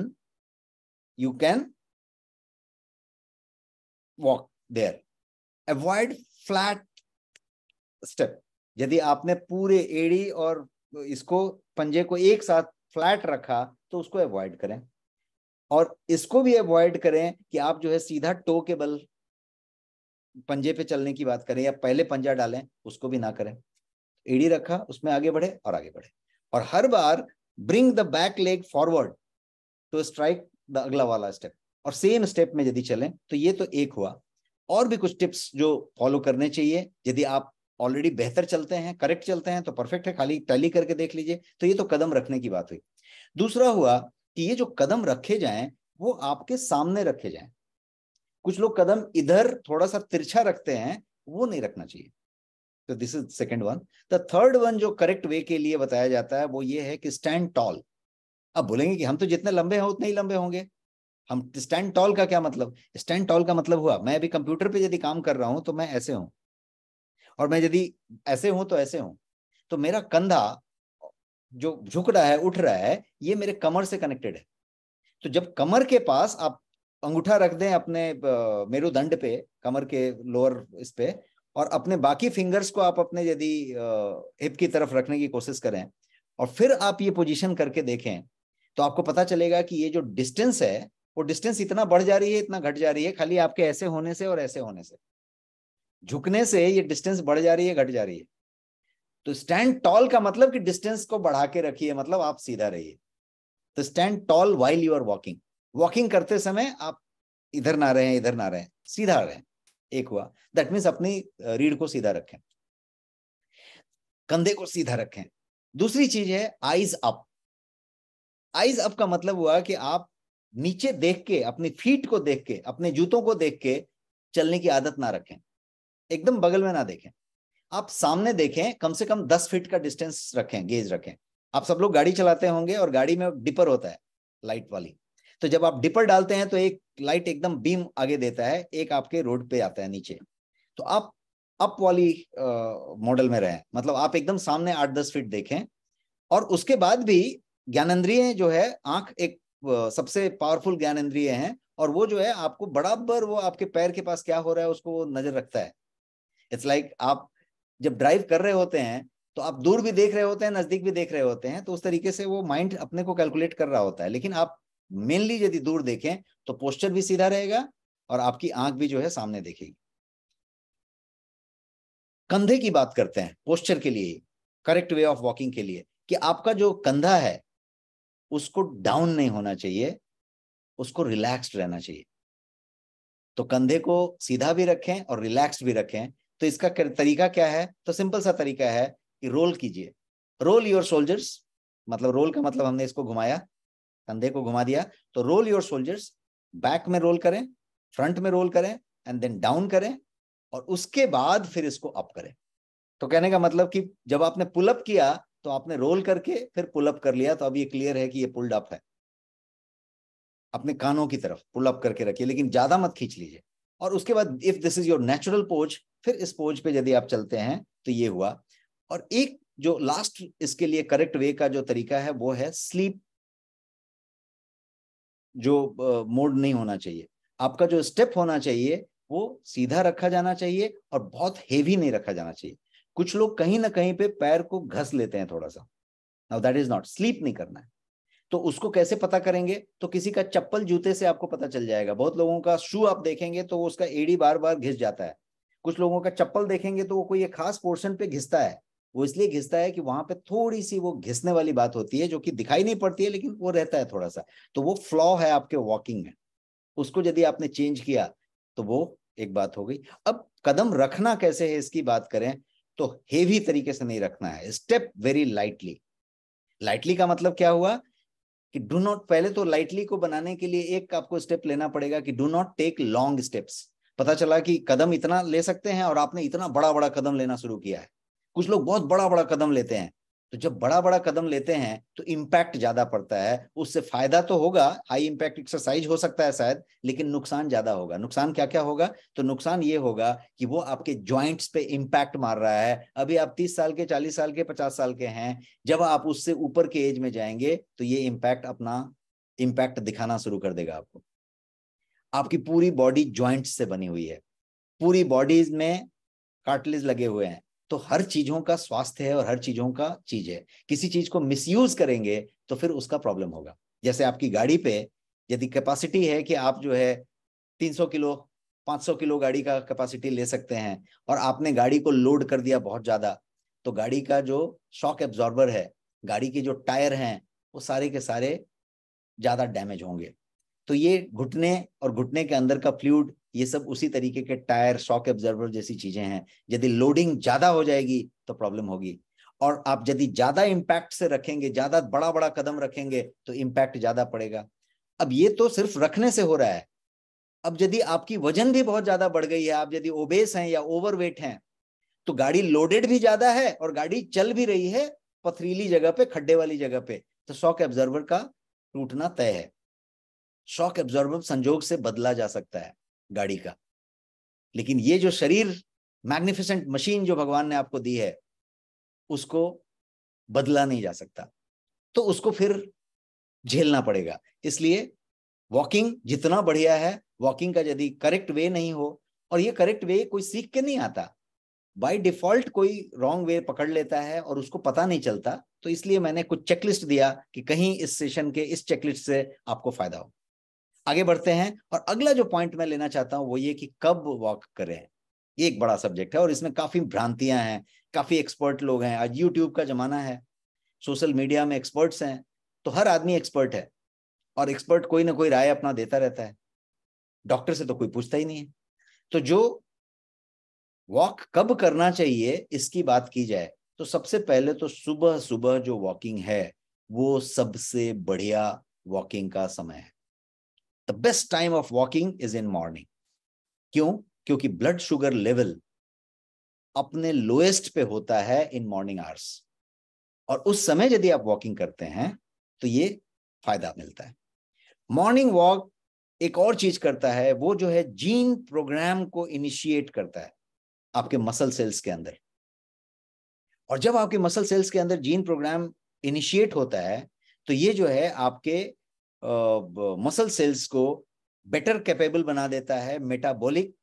you can walk there avoid flat step यदि आपने पूरे एड़ी और इसको पंजे को एक साथ फ्लैट रखा तो उसको अवॉइड करें और इसको भी अवॉइड करें कि आप जो है सीधा टो के बल पंजे पे चलने की बात करें या पहले पंजा डालें उसको भी ना करें एडी रखा उसमें आगे बढ़े और आगे बढ़े और हर बार bring the back leg forward to strike the अगला वाला स्टेप और सेम स्टेप में यदि चलें तो ये तो एक हुआ और भी कुछ टिप्स जो फॉलो करने चाहिए यदि आप ऑलरेडी बेहतर चलते हैं करेक्ट चलते हैं तो परफेक्ट है खाली टैली करके देख लीजिए तो ये तो कदम रखने की बात हुई दूसरा हुआ कि ये जो कदम रखे जाएं वो आपके सामने रखे जाएं कुछ लोग कदम इधर थोड़ा सा तिरछा रखते हैं वो नहीं रखना चाहिए तो this is second one the third one जो करेक्ट वे के लिए बताया जाता है वो ये है कि स्टैंड टॉल अब बोलेंगे कि हम तो जितने लंबे हैं उतने ही लंबे होंगे हम स्टैंड टॉल का क्या मतलब स्टैंड टॉल का मतलब हुआ मैं अभी कंप्यूटर पे यदि काम कर रहा हूं तो मैं ऐसे हूं और मैं यदि ऐसे हूं तो ऐसे हूं तो मेरा कंधा जो झुक रहा है उठ रहा है ये मेरे कमर से कनेक्टेड है तो जब कमर के पास आप अंगूठा रख दें अपने मेरुदंड पे कमर के लोअर इस पे और अपने बाकी फिंगर्स को आप अपने यदि हिप की तरफ रखने की कोशिश करें और फिर आप ये पोजीशन करके देखें तो आपको पता चलेगा कि ये जो डिस्टेंस है वो डिस्टेंस इतना बढ़ जा रही है इतना घट जा रही है खाली आपके ऐसे होने से और ऐसे होने से झुकने से ये डिस्टेंस बढ़ जा रही है घट जा रही है तो स्टैंड टॉल का मतलब कि डिस्टेंस को बढ़ा के रखिए मतलब आप सीधा रहिए तो stand tall while you are walking walking करते समय आप इधर ना रहे इधर ना रहे सीधा रहे एक हुआ दैट मीन्स अपनी रीढ़ को सीधा रखें कंधे को सीधा रखें दूसरी चीज है आईज अप आईज अप का मतलब हुआ कि आप नीचे देख के अपनी फीट को देख के अपने जूतों को देख के चलने की आदत ना रखें एकदम बगल में ना देखें आप सामने देखें कम से कम दस फीट का डिस्टेंस रखें गेज रखें आप सब लोग गाड़ी चलाते होंगे और गाड़ी में डिपर होता है लाइट वाली तो जब आप डिपर डालते हैं तो एक लाइट एकदम बीम आगे देता है एक आपके रोड पे आता है नीचे तो आप अप वाली मॉडल में रहें मतलब आप एकदम सामने आठ दस फीट देखें और उसके बाद भी ज्ञानेन्द्रिय जो है आंख एक सबसे पावरफुल ज्ञानेन्द्रिय है और वो जो है आपको बराबर वो आपके पैर के पास क्या हो रहा है उसको वो नजर रखता है इट्स लाइक like आप जब ड्राइव कर रहे होते हैं तो आप दूर भी देख रहे होते हैं नजदीक भी देख रहे होते हैं तो उस तरीके से वो माइंड अपने को कैलकुलेट कर रहा होता है लेकिन आप मेनली यदि दूर देखें तो पोस्टर भी सीधा रहेगा और आपकी आंख भी जो है सामने देखेगी कंधे की बात करते हैं पोस्टर के लिए करेक्ट वे ऑफ वॉकिंग के लिए कि आपका जो कंधा है उसको डाउन नहीं होना चाहिए उसको रिलैक्स्ड रहना चाहिए तो कंधे को सीधा भी रखें और रिलैक्स्ड भी रखें तो इसका तरीका क्या है तो सिंपल सा तरीका है कि रोल कीजिए रोल योर सोल्जर्स मतलब रोल का मतलब हमने इसको घुमाया कंधे को घुमा दिया तो रोल योर सोल्जर्स बैक में रोल करें फ्रंट में रोल करें एंड देन डाउन करें और उसके बाद फिर इसको अप करें तो कहने का मतलब कि जब आपने पुलअप किया तो आपने रोल करके फिर पुलअप कर लिया तो अब ये क्लियर है कि ये पुल्ड अप है अपने कानों की तरफ पुलअप करके रखिए लेकिन ज्यादा मत खींच लीजिए और उसके बाद if this is your natural pose फिर इस पोज पे यदि आप चलते हैं तो ये हुआ और एक जो लास्ट इसके लिए करेक्ट वे का जो तरीका है वो है स्लीप जो मोड नहीं होना चाहिए आपका जो स्टेप होना चाहिए वो सीधा रखा जाना चाहिए और बहुत हेवी नहीं रखा जाना चाहिए कुछ लोग कहीं ना कहीं पे पैर को घस लेते हैं थोड़ा सा now that is not sleep नहीं करना है तो उसको कैसे पता करेंगे तो किसी का चप्पल जूते से आपको पता चल जाएगा बहुत लोगों का शू आप देखेंगे तो उसका एड़ी बार बार घिस जाता है कुछ लोगों का चप्पल देखेंगे तो वो कोई एक खास पोर्शन पे घिसता है वो इसलिए घिसता है कि वहां पे थोड़ी सी वो घिसने वाली बात होती है जो कि दिखाई नहीं पड़ती है लेकिन वो रहता है थोड़ा सा तो वो फ्लॉ है आपके वॉकिंग में उसको यदि आपने चेंज किया तो वो एक बात हो गई अब कदम रखना कैसे है इसकी बात करें तो हेवी तरीके से नहीं रखना है स्टेप वेरी लाइटली लाइटली का मतलब क्या हुआ कि डू नॉट पहले तो लाइटली को बनाने के लिए एक आपको स्टेप लेना पड़ेगा कि do not take long steps पता चला कि कदम इतना ले सकते हैं और आपने इतना बड़ा बड़ा कदम लेना शुरू किया है कुछ लोग बहुत बड़ा बड़ा कदम लेते हैं तो जब बड़ा बड़ा कदम लेते हैं तो इम्पैक्ट ज्यादा पड़ता है उससे फायदा तो होगा हाई इम्पैक्ट एक्सरसाइज हो सकता है शायद लेकिन नुकसान ज्यादा होगा नुकसान क्या क्या होगा तो नुकसान ये होगा कि वो आपके ज्वाइंट्स पे इम्पैक्ट मार रहा है अभी आप 30 साल के 40 साल के 50 साल के हैं जब आप उससे ऊपर के एज में जाएंगे तो ये इम्पैक्ट अपना इम्पैक्ट दिखाना शुरू कर देगा आपको आपकी पूरी बॉडी ज्वाइंट्स से बनी हुई है पूरी बॉडीज में कार्टलेज लगे हुए हैं तो हर चीजों का स्वास्थ्य है और हर चीजों का चीज है किसी चीज को मिसयूज करेंगे तो फिर उसका प्रॉब्लम होगा जैसे आपकी गाड़ी पे यदि कैपेसिटी है कि आप जो है 300 किलो 500 किलो गाड़ी का कैपेसिटी ले सकते हैं और आपने गाड़ी को लोड कर दिया बहुत ज्यादा तो गाड़ी का जो शॉक एब्जॉर्बर है गाड़ी के जो टायर हैं वो सारे के सारे ज्यादा डैमेज होंगे तो ये घुटने और घुटने के अंदर का फ्लूड ये सब उसी तरीके के टायर शॉक एब्जर्वर जैसी चीजें हैं यदि लोडिंग ज्यादा हो जाएगी तो प्रॉब्लम होगी और आप यदि ज्यादा इम्पैक्ट से रखेंगे ज्यादा बड़ा बड़ा कदम रखेंगे तो इम्पैक्ट ज्यादा पड़ेगा अब ये तो सिर्फ रखने से हो रहा है अब यदि आपकी वजन भी बहुत ज्यादा बढ़ गई है आप यदि ओबेस हैं या ओवरवेट हैं तो गाड़ी लोडेड भी ज्यादा है और गाड़ी चल भी रही है पथरीली जगह पे खड्डे वाली जगह पे तो शॉक एब्जर्वर का टूटना तय है शॉक एब्जर्वर संजोग से बदला जा सकता है गाड़ी का लेकिन ये जो शरीर मैग्निफिसेंट मशीन जो भगवान ने आपको दी है उसको बदला नहीं जा सकता तो उसको फिर झेलना पड़ेगा इसलिए वॉकिंग जितना बढ़िया है वॉकिंग का यदि करेक्ट वे नहीं हो और ये करेक्ट वे कोई सीख के नहीं आता बाय डिफॉल्ट कोई रॉन्ग वे पकड़ लेता है और उसको पता नहीं चलता तो इसलिए मैंने कुछ चेकलिस्ट दिया कि कहीं इस सेशन के इस चेकलिस्ट से आपको फायदा हो आगे बढ़ते हैं और अगला जो पॉइंट मैं लेना चाहता हूं वो ये कि कब वॉक करें ये एक बड़ा सब्जेक्ट है और इसमें काफ़ी भ्रांतियां हैं काफ़ी एक्सपर्ट लोग हैं आज यूट्यूब का ज़माना है सोशल मीडिया में एक्सपर्ट्स हैं तो हर आदमी एक्सपर्ट है और एक्सपर्ट कोई ना कोई राय अपना देता रहता है डॉक्टर से तो कोई पूछता ही नहीं है तो जो वॉक कब करना चाहिए इसकी बात की जाए तो सबसे पहले तो सुबह सुबह जो वॉकिंग है वो सबसे बढ़िया वॉकिंग का समय है the best time of walking is in morning क्यों क्योंकि ब्लड शुगर लेवल अपने लोएस्ट पे होता है इन मॉर्निंग आवर्स और उस समय यदि आप वॉकिंग करते हैं तो ये फायदा मिलता है मॉर्निंग वॉक एक और चीज करता है वो जो है जीन प्रोग्राम को इनिशिएट करता है आपके मसल सेल्स के अंदर और जब आपके मसल सेल्स के अंदर जीन प्रोग्राम इनिशिएट होता है तो ये जो है आपके मसल सेल्स को बेटर कैपेबल बना देता है मेटाबॉलिक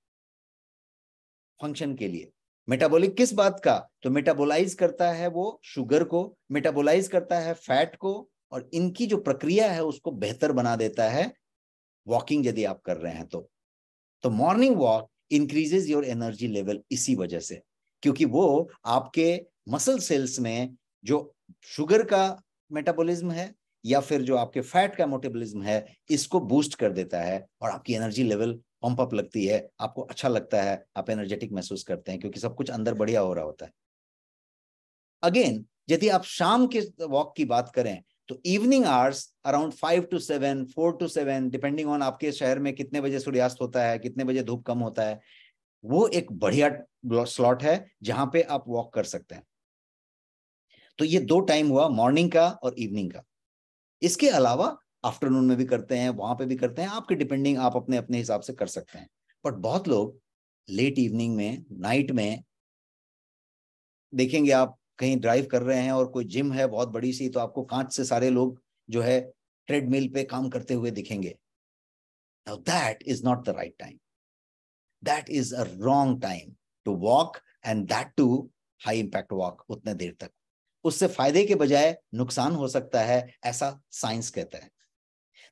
फंक्शन के लिए मेटाबॉलिक किस बात का तो मेटाबोलाइज करता है वो शुगर को मेटाबोलाइज करता है फैट को और इनकी जो प्रक्रिया है उसको बेहतर बना देता है वॉकिंग यदि आप कर रहे हैं तो तो morning walk increases your energy level इसी वजह से क्योंकि वो आपके मसल सेल्स में जो शुगर का मेटाबॉलिज्म है या फिर जो आपके फैट का मोटेबलिज्म है इसको बूस्ट कर देता है और आपकी एनर्जी लेवल पंप अप लगती है आपको अच्छा लगता है आप एनर्जेटिक महसूस करते हैं क्योंकि सब कुछ अंदर बढ़िया हो रहा होता है अगेन यदि आप शाम के वॉक की बात करें तो evening hours around five to seven four to seven depending on आपके शहर में कितने बजे सूर्यास्त होता है कितने बजे धूप कम होता है वो एक बढ़िया स्लॉट है जहां पे आप वॉक कर सकते हैं तो ये दो टाइम हुआ मॉर्निंग का और इवनिंग का इसके अलावा आफ्टरनून में भी करते हैं वहां पे भी करते हैं आपके डिपेंडिंग आप अपने अपने हिसाब से कर सकते हैं बट बहुत लोग लेट इवनिंग में नाइट में देखेंगे आप कहीं ड्राइव कर रहे हैं और कोई जिम है बहुत बड़ी सी तो आपको कांच से सारे लोग जो है ट्रेडमिल पे काम करते हुए दिखेंगे that is not the right time that is a wrong time to walk and that too high impact walk उतने देर तक उससे फायदे के बजाय नुकसान हो सकता है ऐसा साइंस कहता है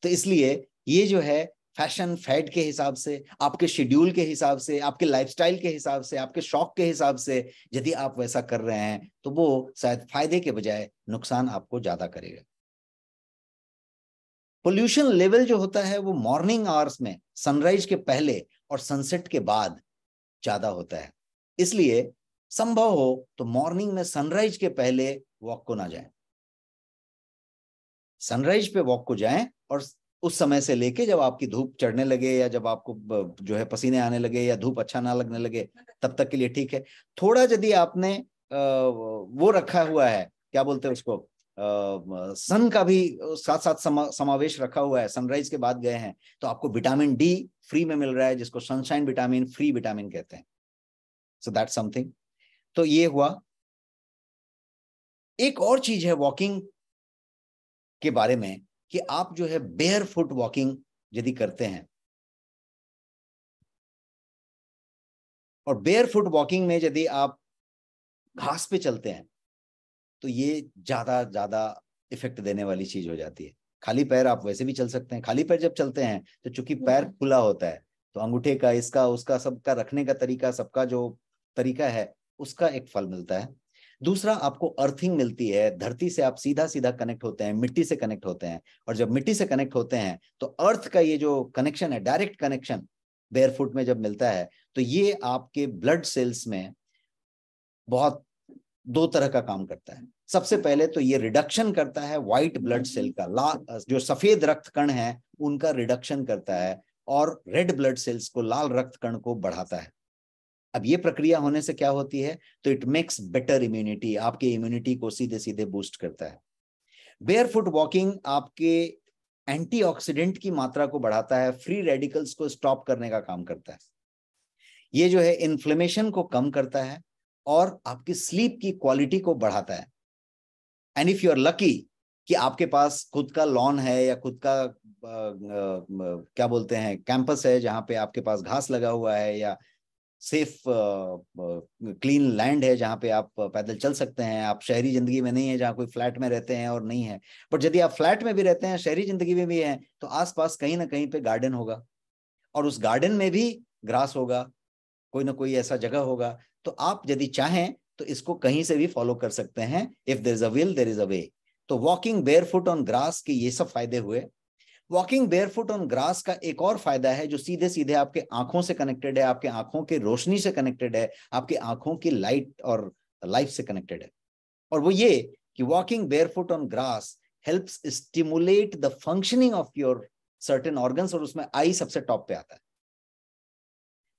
तो इसलिए ये जो है फैशन फैड के हिसाब से आपके शेड्यूल के हिसाब से आपके लाइफस्टाइल के हिसाब से आपके शौक के हिसाब से यदि आप वैसा कर रहे हैं तो वो शायद फायदे के बजाय नुकसान आपको ज्यादा करेगा पोल्यूशन लेवल जो होता है वो मॉर्निंग आवर्स में सनराइज के पहले और सनसेट के बाद ज्यादा होता है इसलिए संभव हो तो मॉर्निंग में सनराइज के पहले वॉक को ना जाए सनराइज पे वॉक को जाए और उस समय से लेके जब आपकी धूप चढ़ने लगे या जब आपको जो है पसीने आने लगे या धूप अच्छा ना लगने लगे तब तक के लिए ठीक है थोड़ा यदि आपने वो रखा हुआ है क्या बोलते हैं उसको सन का भी साथ साथ समा, समावेश रखा हुआ है सनराइज के बाद गए हैं तो आपको विटामिन डी फ्री में मिल रहा है जिसको सनशाइन विटामिन फ्री विटामिन कहते हैं सो दैट समथिंग तो ये हुआ एक और चीज है वॉकिंग के बारे में कि आप जो है बेयर फुट वॉकिंग यदि करते हैं और बेयर फुट वॉकिंग में यदि आप घास पे चलते हैं तो ये ज्यादा ज्यादा इफेक्ट देने वाली चीज हो जाती है खाली पैर आप वैसे भी चल सकते हैं खाली पैर जब चलते हैं तो चूंकि हम्म। पैर खुला होता है तो अंगूठे का इसका उसका सबका रखने का तरीका सबका जो तरीका है उसका एक फल मिलता है दूसरा आपको अर्थिंग मिलती है धरती से आप सीधा सीधा कनेक्ट होते हैं मिट्टी से कनेक्ट होते हैं और जब मिट्टी से कनेक्ट होते हैं तो अर्थ का ये जो कनेक्शन है डायरेक्ट कनेक्शन बेयरफुट में जब मिलता है तो ये आपके ब्लड सेल्स में बहुत दो तरह का काम करता है सबसे पहले तो ये रिडक्शन करता है व्हाइट ब्लड सेल का ला जो सफेद रक्त कण है उनका रिडक्शन करता है और रेड ब्लड सेल्स को लाल रक्त कण को बढ़ाता है अब ये प्रक्रिया होने से क्या होती है तो इट मेक्स बेटर इम्यूनिटी आपके इम्यूनिटी को सीधे सीधे बूस्ट करता है बेयर फुट वॉकिंग आपके एंटीऑक्सीडेंट की मात्रा को बढ़ाता है फ्री रेडिकल्स को स्टॉप करने का काम करता है ये जो है इन्फ्लेमेशन को कम करता है और आपकी स्लीप की क्वालिटी को बढ़ाता है and if you are lucky कि आपके पास खुद का लॉन है या खुद का आ, आ, क्या बोलते हैं कैंपस है जहां पे आपके पास घास लगा हुआ है या सेफ क्लीन लैंड है जहाँ पे आप uh, पैदल चल सकते हैं आप शहरी जिंदगी में नहीं है जहाँ कोई फ्लैट में रहते हैं और नहीं है बट यदि आप फ्लैट में भी रहते हैं शहरी जिंदगी में भी हैं तो आसपास कहीं ना कहीं पे गार्डन होगा और उस गार्डन में भी ग्रास होगा कोई ना कोई ऐसा जगह होगा तो आप यदि चाहें तो इसको कहीं से भी फॉलो कर सकते हैं if there is a will there is a way तो walking bear foot on grass के ये सब फायदे हुए वॉकिंग फुट ऑन ग्रास का एक और फायदा है जो सीधे सीधे आपके आंखों से कनेक्टेड है आपके आंखों की रोशनी से कनेक्टेड है आपके आंखों की लाइट और लाइफ से कनेक्टेड है और वो ये कि walking foot on grass helps stimulate the functioning of your certain organs और उसमें आई सबसे टॉप पे आता है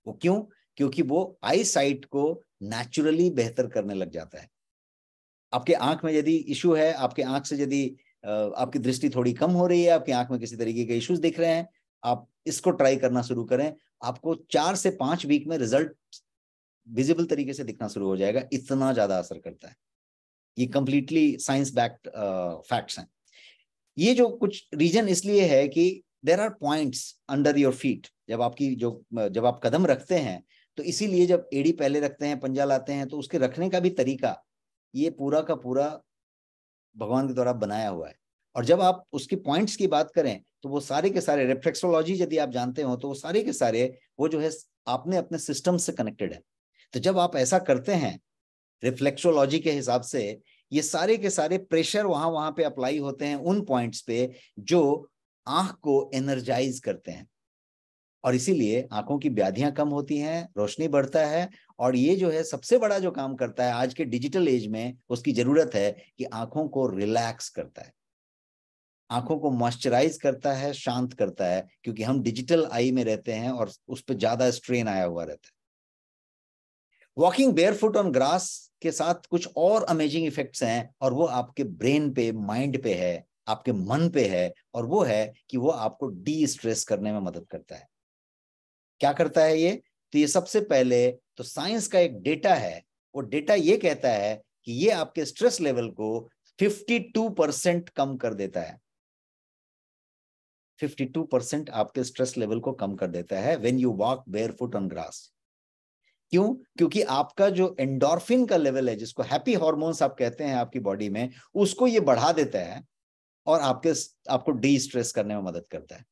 वो क्यों क्योंकि वो आई साइट को नेचुरली बेहतर करने लग जाता है आपके आंख में यदि इशू है आपके आंख से यदि आपकी दृष्टि थोड़ी कम हो रही है आपकी आंख में किसी तरीके के इश्यूज दिख रहे हैं आप इसको ट्राई करना शुरू करें आपको चार से पांच वीक में रिजल्ट विजिबल तरीके से दिखना शुरू हो जाएगा इतना ज्यादा असर करता है ये कंप्लीटली साइंस बैक्ड फैक्ट्स हैं ये जो कुछ रीजन इसलिए है कि there are points under your feet जब आपकी जो जब आप कदम रखते हैं तो इसीलिए जब एड़ी पहले रखते हैं पंजा लाते हैं तो उसके रखने का भी तरीका ये पूरा का पूरा भगवान के द्वारा बनाया हुआ है और जब आप उसकी पॉइंट्स की बात करें तो वो सारे के सारे रिफ्लेक्सोलॉजी यदि आप जानते हो तो वो सारे के सारे वो जो है आपने अपने सिस्टम से कनेक्टेड है तो जब आप ऐसा करते हैं रिफ्लेक्सोलॉजी के हिसाब से ये सारे के सारे प्रेशर वहां वहां पे अप्लाई होते हैं उन पॉइंट्स पे जो आंख को एनर्जाइज करते हैं और इसीलिए आंखों की व्याधियां कम होती हैं रोशनी बढ़ता है और ये जो है सबसे बड़ा जो काम करता है आज के डिजिटल एज में उसकी जरूरत है कि आंखों को रिलैक्स करता है आंखों को मॉइस्चराइज करता है शांत करता है क्योंकि हम डिजिटल आई में रहते हैं और उस पर ज्यादा स्ट्रेन आया हुआ रहता है walking bear foot on grass के साथ कुछ और अमेजिंग इफेक्ट्स हैं और वो आपके ब्रेन पे माइंड पे है आपके मन पे है और वो है कि वो आपको डी स्ट्रेस करने में मदद करता है क्या करता है ये तो ये सबसे पहले तो साइंस का एक डेटा है वो डेटा ये कहता है कि ये आपके स्ट्रेस लेवल को 52 परसेंट कम कर देता है 52 परसेंट आपके स्ट्रेस लेवल को कम कर देता है when you walk bear foot on grass क्यों क्योंकि आपका जो एंडोर्फिन का लेवल है जिसको हैप्पी हॉर्मोन्स आप कहते हैं आपकी बॉडी में उसको ये बढ़ा देता है और आपके आपको डी स्ट्रेस करने में मदद करता है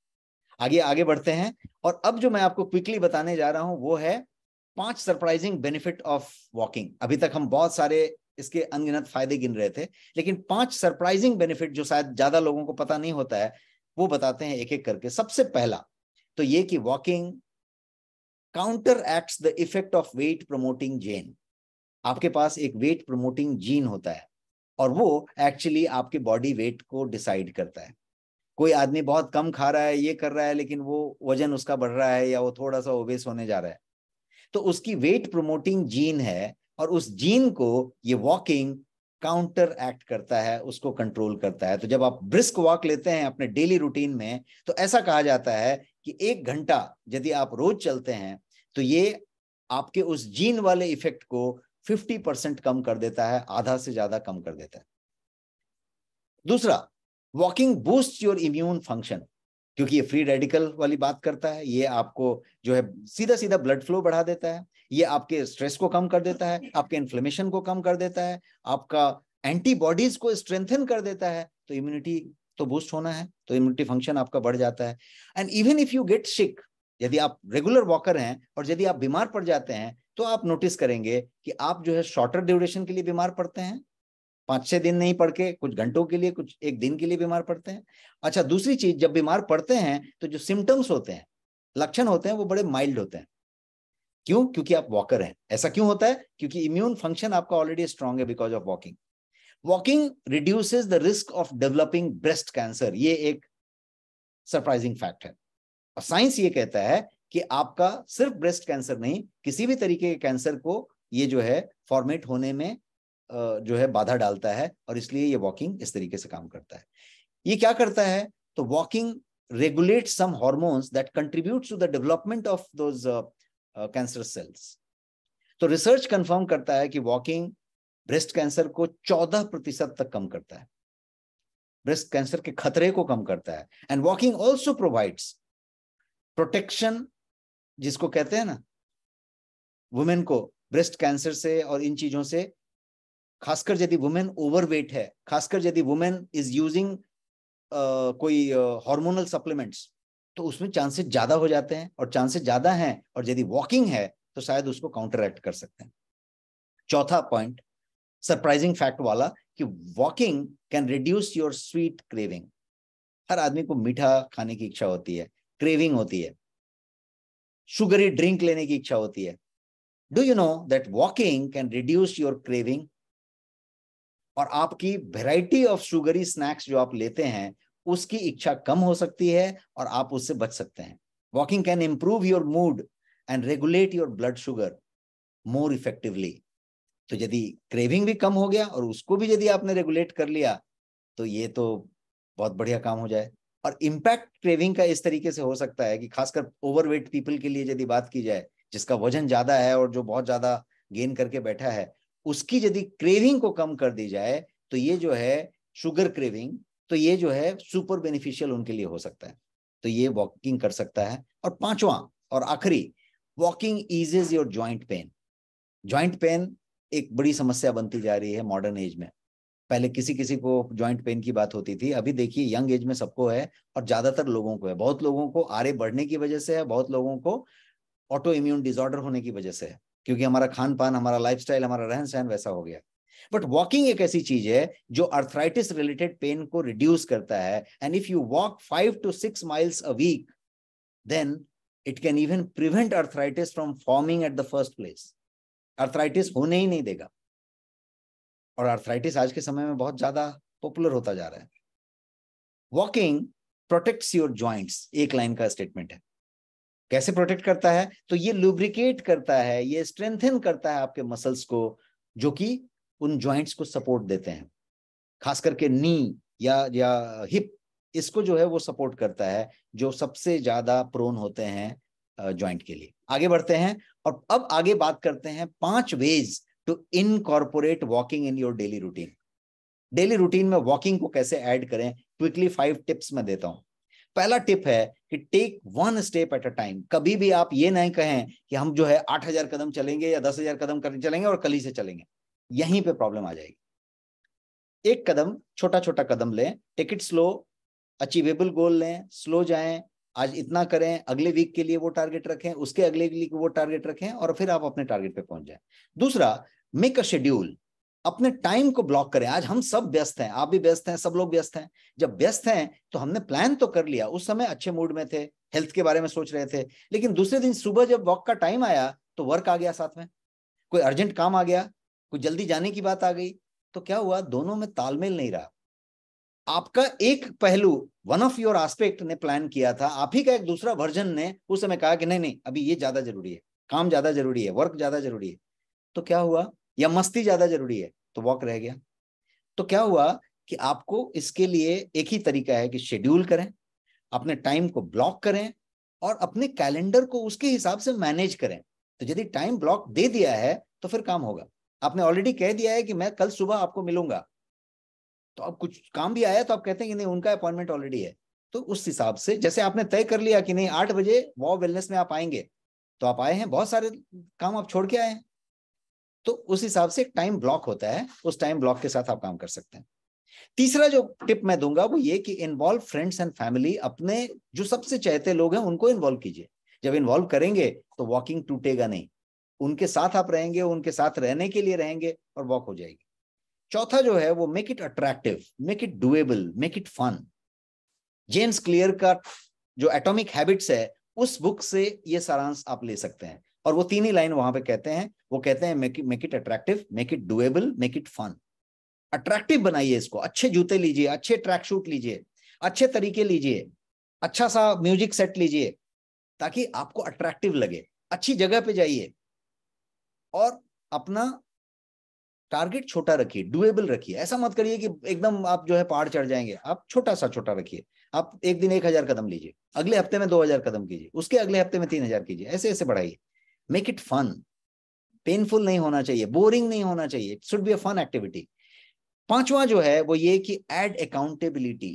आगे आगे बढ़ते हैं और अब जो मैं आपको क्विकली बताने जा रहा हूं वो है पांच सरप्राइजिंग बेनिफिट ऑफ वॉकिंग अभी तक हम बहुत सारे इसके अनगिनत फायदे गिन रहे थे लेकिन पांच सरप्राइजिंग बेनिफिट जो शायद ज्यादा लोगों को पता नहीं होता है वो बताते हैं एक एक करके सबसे पहला तो ये कि walking counteract the effect of weight promoting gene आपके पास एक वेट प्रमोटिंग जीन होता है और वो एक्चुअली आपके बॉडी वेट को डिसाइड करता है कोई आदमी बहुत कम खा रहा है ये कर रहा है लेकिन वो वजन उसका बढ़ रहा है या वो थोड़ा सा ओबेस होने जा रहा है तो उसकी वेट प्रोमोटिंग जीन है और उस जीन को ये वॉकिंग काउंटर एक्ट करता है उसको कंट्रोल करता है तो जब आप ब्रिस्क वॉक लेते हैं अपने डेली रूटीन में तो ऐसा कहा जाता है कि एक घंटा यदि आप रोज चलते हैं तो ये आपके उस जीन वाले इफेक्ट को 50 परसेंट कम कर देता है आधा से ज्यादा कम कर देता है दूसरा walking boost your immune function क्योंकि ये फ्री रेडिकल वाली बात करता है ये आपको जो है सीधा सीधा ब्लड फ्लो बढ़ा देता है ये आपके स्ट्रेस को कम कर देता है आपके इन्फ्लेमेशन को कम कर देता है आपका एंटीबॉडीज को स्ट्रेंथन कर देता है तो इम्यूनिटी तो बूस्ट होना है तो इम्यूनिटी फंक्शन आपका बढ़ जाता है and even if you get sick यदि आप रेगुलर वॉकर हैं और यदि आप बीमार पड़ जाते हैं तो आप नोटिस करेंगे कि आप जो है शॉर्टर ड्यूरेशन के लिए बीमार पड़ते हैं पांच छह दिन नहीं पढ़ के कुछ घंटों के लिए कुछ एक दिन के लिए बीमार पड़ते हैं अच्छा दूसरी चीज जब बीमार पड़ते हैं तो जो सिम्टम्स होते हैं लक्षण होते हैं वो बड़े माइल्ड होते हैं क्यों क्योंकि आप वॉकर हैं ऐसा क्यों होता है क्योंकि इम्यून फंक्शन आपका ऑलरेडी स्ट्रांग है because of walking walking reduces the risk of developing breast cancer ये एक सरप्राइजिंग फैक्ट है और साइंस ये कहता है कि आपका सिर्फ ब्रेस्ट कैंसर नहीं किसी भी तरीके के कैंसर को ये जो है फॉर्मेट होने में जो है बाधा डालता है और इसलिए ये वॉकिंग इस तरीके से काम करता है ये क्या करता है तो walking regulate some hormones that contribute to the development of those cancer cells तो रिसर्च कंफर्म करता है कि वॉकिंग ब्रेस्ट कैंसर को 14 प्रतिशत तक कम करता है ब्रेस्ट कैंसर के खतरे को कम करता है and walking also provides protection जिसको कहते हैं ना वुमेन को ब्रेस्ट कैंसर से और इन चीजों से खासकर यदि वुमेन ओवरवेट है खासकर यदि वुमेन इज यूजिंग कोई हार्मोनल uh, सप्लीमेंट्स तो उसमें चांसेस ज्यादा हो जाते हैं और चांसेस ज्यादा हैं और यदि वॉकिंग है तो शायद उसको काउंटर एक्ट कर सकते हैं चौथा पॉइंट सरप्राइजिंग फैक्ट वाला कि walking can reduce your sweet craving हर आदमी को मीठा खाने की इच्छा होती है क्रेविंग होती है शुगरी ड्रिंक लेने की इच्छा होती है do you know that walking can reduce your craving और आपकी वेराइटी ऑफ शुगरी स्नैक्स जो आप लेते हैं उसकी इच्छा कम हो सकती है और आप उससे बच सकते हैं walking can improve your mood and regulate your blood sugar more effectively तो यदि क्रेविंग भी कम हो गया और उसको भी यदि आपने रेगुलेट कर लिया तो ये तो बहुत बढ़िया काम हो जाए और इम्पैक्ट क्रेविंग का इस तरीके से हो सकता है कि खासकर ओवरवेट पीपल के लिए यदि बात की जाए जिसका वजन ज्यादा है और जो बहुत ज्यादा गेन करके बैठा है उसकी यदि क्रेविंग को कम कर दी जाए तो ये जो है शुगर क्रेविंग तो ये जो है सुपर बेनिफिशियल उनके लिए हो सकता है तो ये वॉकिंग कर सकता है और पांचवा और आखिरी walking eases your joint pain joint pain एक बड़ी समस्या बनती जा रही है मॉडर्न एज में पहले किसी किसी को ज्वाइंट पेन की बात होती थी अभी देखिए यंग एज में सबको है और ज्यादातर लोगों को है बहुत लोगों को आरे बढ़ने की वजह से है बहुत लोगों को ऑटो इम्यून डिसऑर्डर होने की वजह से है क्योंकि हमारा खान पान हमारा लाइफ हमारा रहन सहन वैसा हो गया बट वॉकिंग एक ऐसी चीज है जो अर्थराइटिस रिलेटेड पेन को रिड्यूस करता है and if you walk five to six miles a week then it can even prevent arthritis from forming at the first place arthritis होने ही नहीं देगा और अर्थराइटिस आज के समय में बहुत ज्यादा पॉपुलर होता जा रहा है वॉकिंग प्रोटेक्ट्स योर ज्वाइंट्स एक लाइन का स्टेटमेंट है कैसे प्रोटेक्ट करता है तो ये लुब्रिकेट करता है ये स्ट्रेंथन करता है आपके मसल्स को जो कि उन ज्वाइंट्स को सपोर्ट देते हैं खास करके नी या या हिप इसको जो है वो सपोर्ट करता है जो सबसे ज्यादा प्रोन होते हैं ज्वाइंट के लिए आगे बढ़ते हैं और अब आगे बात करते हैं पांच ways to incorporate walking in your daily routine daily routine में वॉकिंग को कैसे ऐड करें क्विकली फाइव टिप्स मैं देता हूं पहला टिप है कि take one step at a time कभी भी आप ये नहीं कहें कि हम जो है आठ हजार कदम चलेंगे या दस हजार कदम करने चलेंगे और कली से चलेंगे यहीं पे प्रॉब्लम आ जाएगी एक कदम छोटा छोटा कदम लें take it slow achievable goal लें स्लो जाएं आज इतना करें अगले वीक के लिए वो टारगेट रखें उसके अगले वीक वो टारगेट रखें और फिर आप अपने टारगेट पे पहुंच जाए दूसरा मेक अ शेड्यूल अपने टाइम को ब्लॉक करें आज हम सब व्यस्त हैं आप भी व्यस्त हैं सब लोग व्यस्त हैं जब व्यस्त हैं तो हमने प्लान तो कर लिया उस समय अच्छे मूड में थे हेल्थ के बारे में सोच रहे थे लेकिन दूसरे दिन सुबह जब वॉक का टाइम आया तो वर्क आ गया साथ में कोई अर्जेंट काम आ गया कोई जल्दी जाने की बात आ गई तो क्या हुआ दोनों में तालमेल नहीं रहा आपका एक पहलू वन ऑफ योर आस्पेक्ट ने प्लान किया था आप ही का एक दूसरा वर्जन ने उस समय कहा कि नहीं नहीं अभी ये ज्यादा जरूरी है काम ज्यादा जरूरी है वर्क ज्यादा जरूरी है तो क्या हुआ या मस्ती ज्यादा जरूरी है तो वॉक रह गया तो क्या हुआ कि आपको इसके लिए एक ही तरीका है कि शेड्यूल करें अपने टाइम को ब्लॉक करें और अपने कैलेंडर को उसके हिसाब से मैनेज करें तो यदि टाइम ब्लॉक दे दिया है तो फिर काम होगा आपने ऑलरेडी कह दिया है कि मैं कल सुबह आपको मिलूंगा तो अब कुछ काम भी आया तो आप कहते हैं कि नहीं उनका अपॉइंटमेंट ऑलरेडी है तो उस हिसाब से जैसे आपने तय कर लिया कि नहीं आठ बजे वॉ वेलनेस में आप आएंगे तो आप आए हैं बहुत सारे काम आप छोड़ के आए हैं तो उस हिसाब से टाइम ब्लॉक होता है उस टाइम ब्लॉक के साथ आप काम कर सकते हैं तीसरा जो टिप मैं दूंगा वो ये कि इन्वॉल्व फ्रेंड्स एंड फैमिली अपने जो सबसे चाहते लोग हैं उनको इन्वॉल्व कीजिए जब इन्वॉल्व करेंगे तो वॉकिंग टूटेगा नहीं उनके साथ आप रहेंगे उनके साथ रहने के लिए रहेंगे और वॉक हो जाएगी चौथा जो है वो make it attractive make it doable make it fun James Clear का जो एटॉमिक हैबिट्स है उस बुक से ये सारांश आप ले सकते हैं और वो तीन ही लाइन वहां पे कहते हैं वो कहते हैं make make it attractive make it doable make it fun attractive बनाइए इसको अच्छे जूते लीजिए अच्छे ट्रैक शूट लीजिए अच्छे तरीके लीजिए अच्छा सा म्यूजिक सेट लीजिए ताकि आपको अट्रैक्टिव लगे अच्छी जगह पे जाइए और अपना टारगेट छोटा रखिए डुएबल रखिए ऐसा मत करिए कि एकदम आप जो है पहाड़ चढ़ जाएंगे आप छोटा सा छोटा रखिए आप एक दिन एक हजार कदम लीजिए अगले हफ्ते में दो हजार कदम कीजिए उसके अगले हफ्ते में तीन हजार कीजिए ऐसे ऐसे बढ़ाइए मेक इट फन पेनफुल नहीं होना चाहिए बोरिंग नहीं होना चाहिए it should be a fun activity पांचवा जो है वो ये कि एड अकाउंटेबिलिटी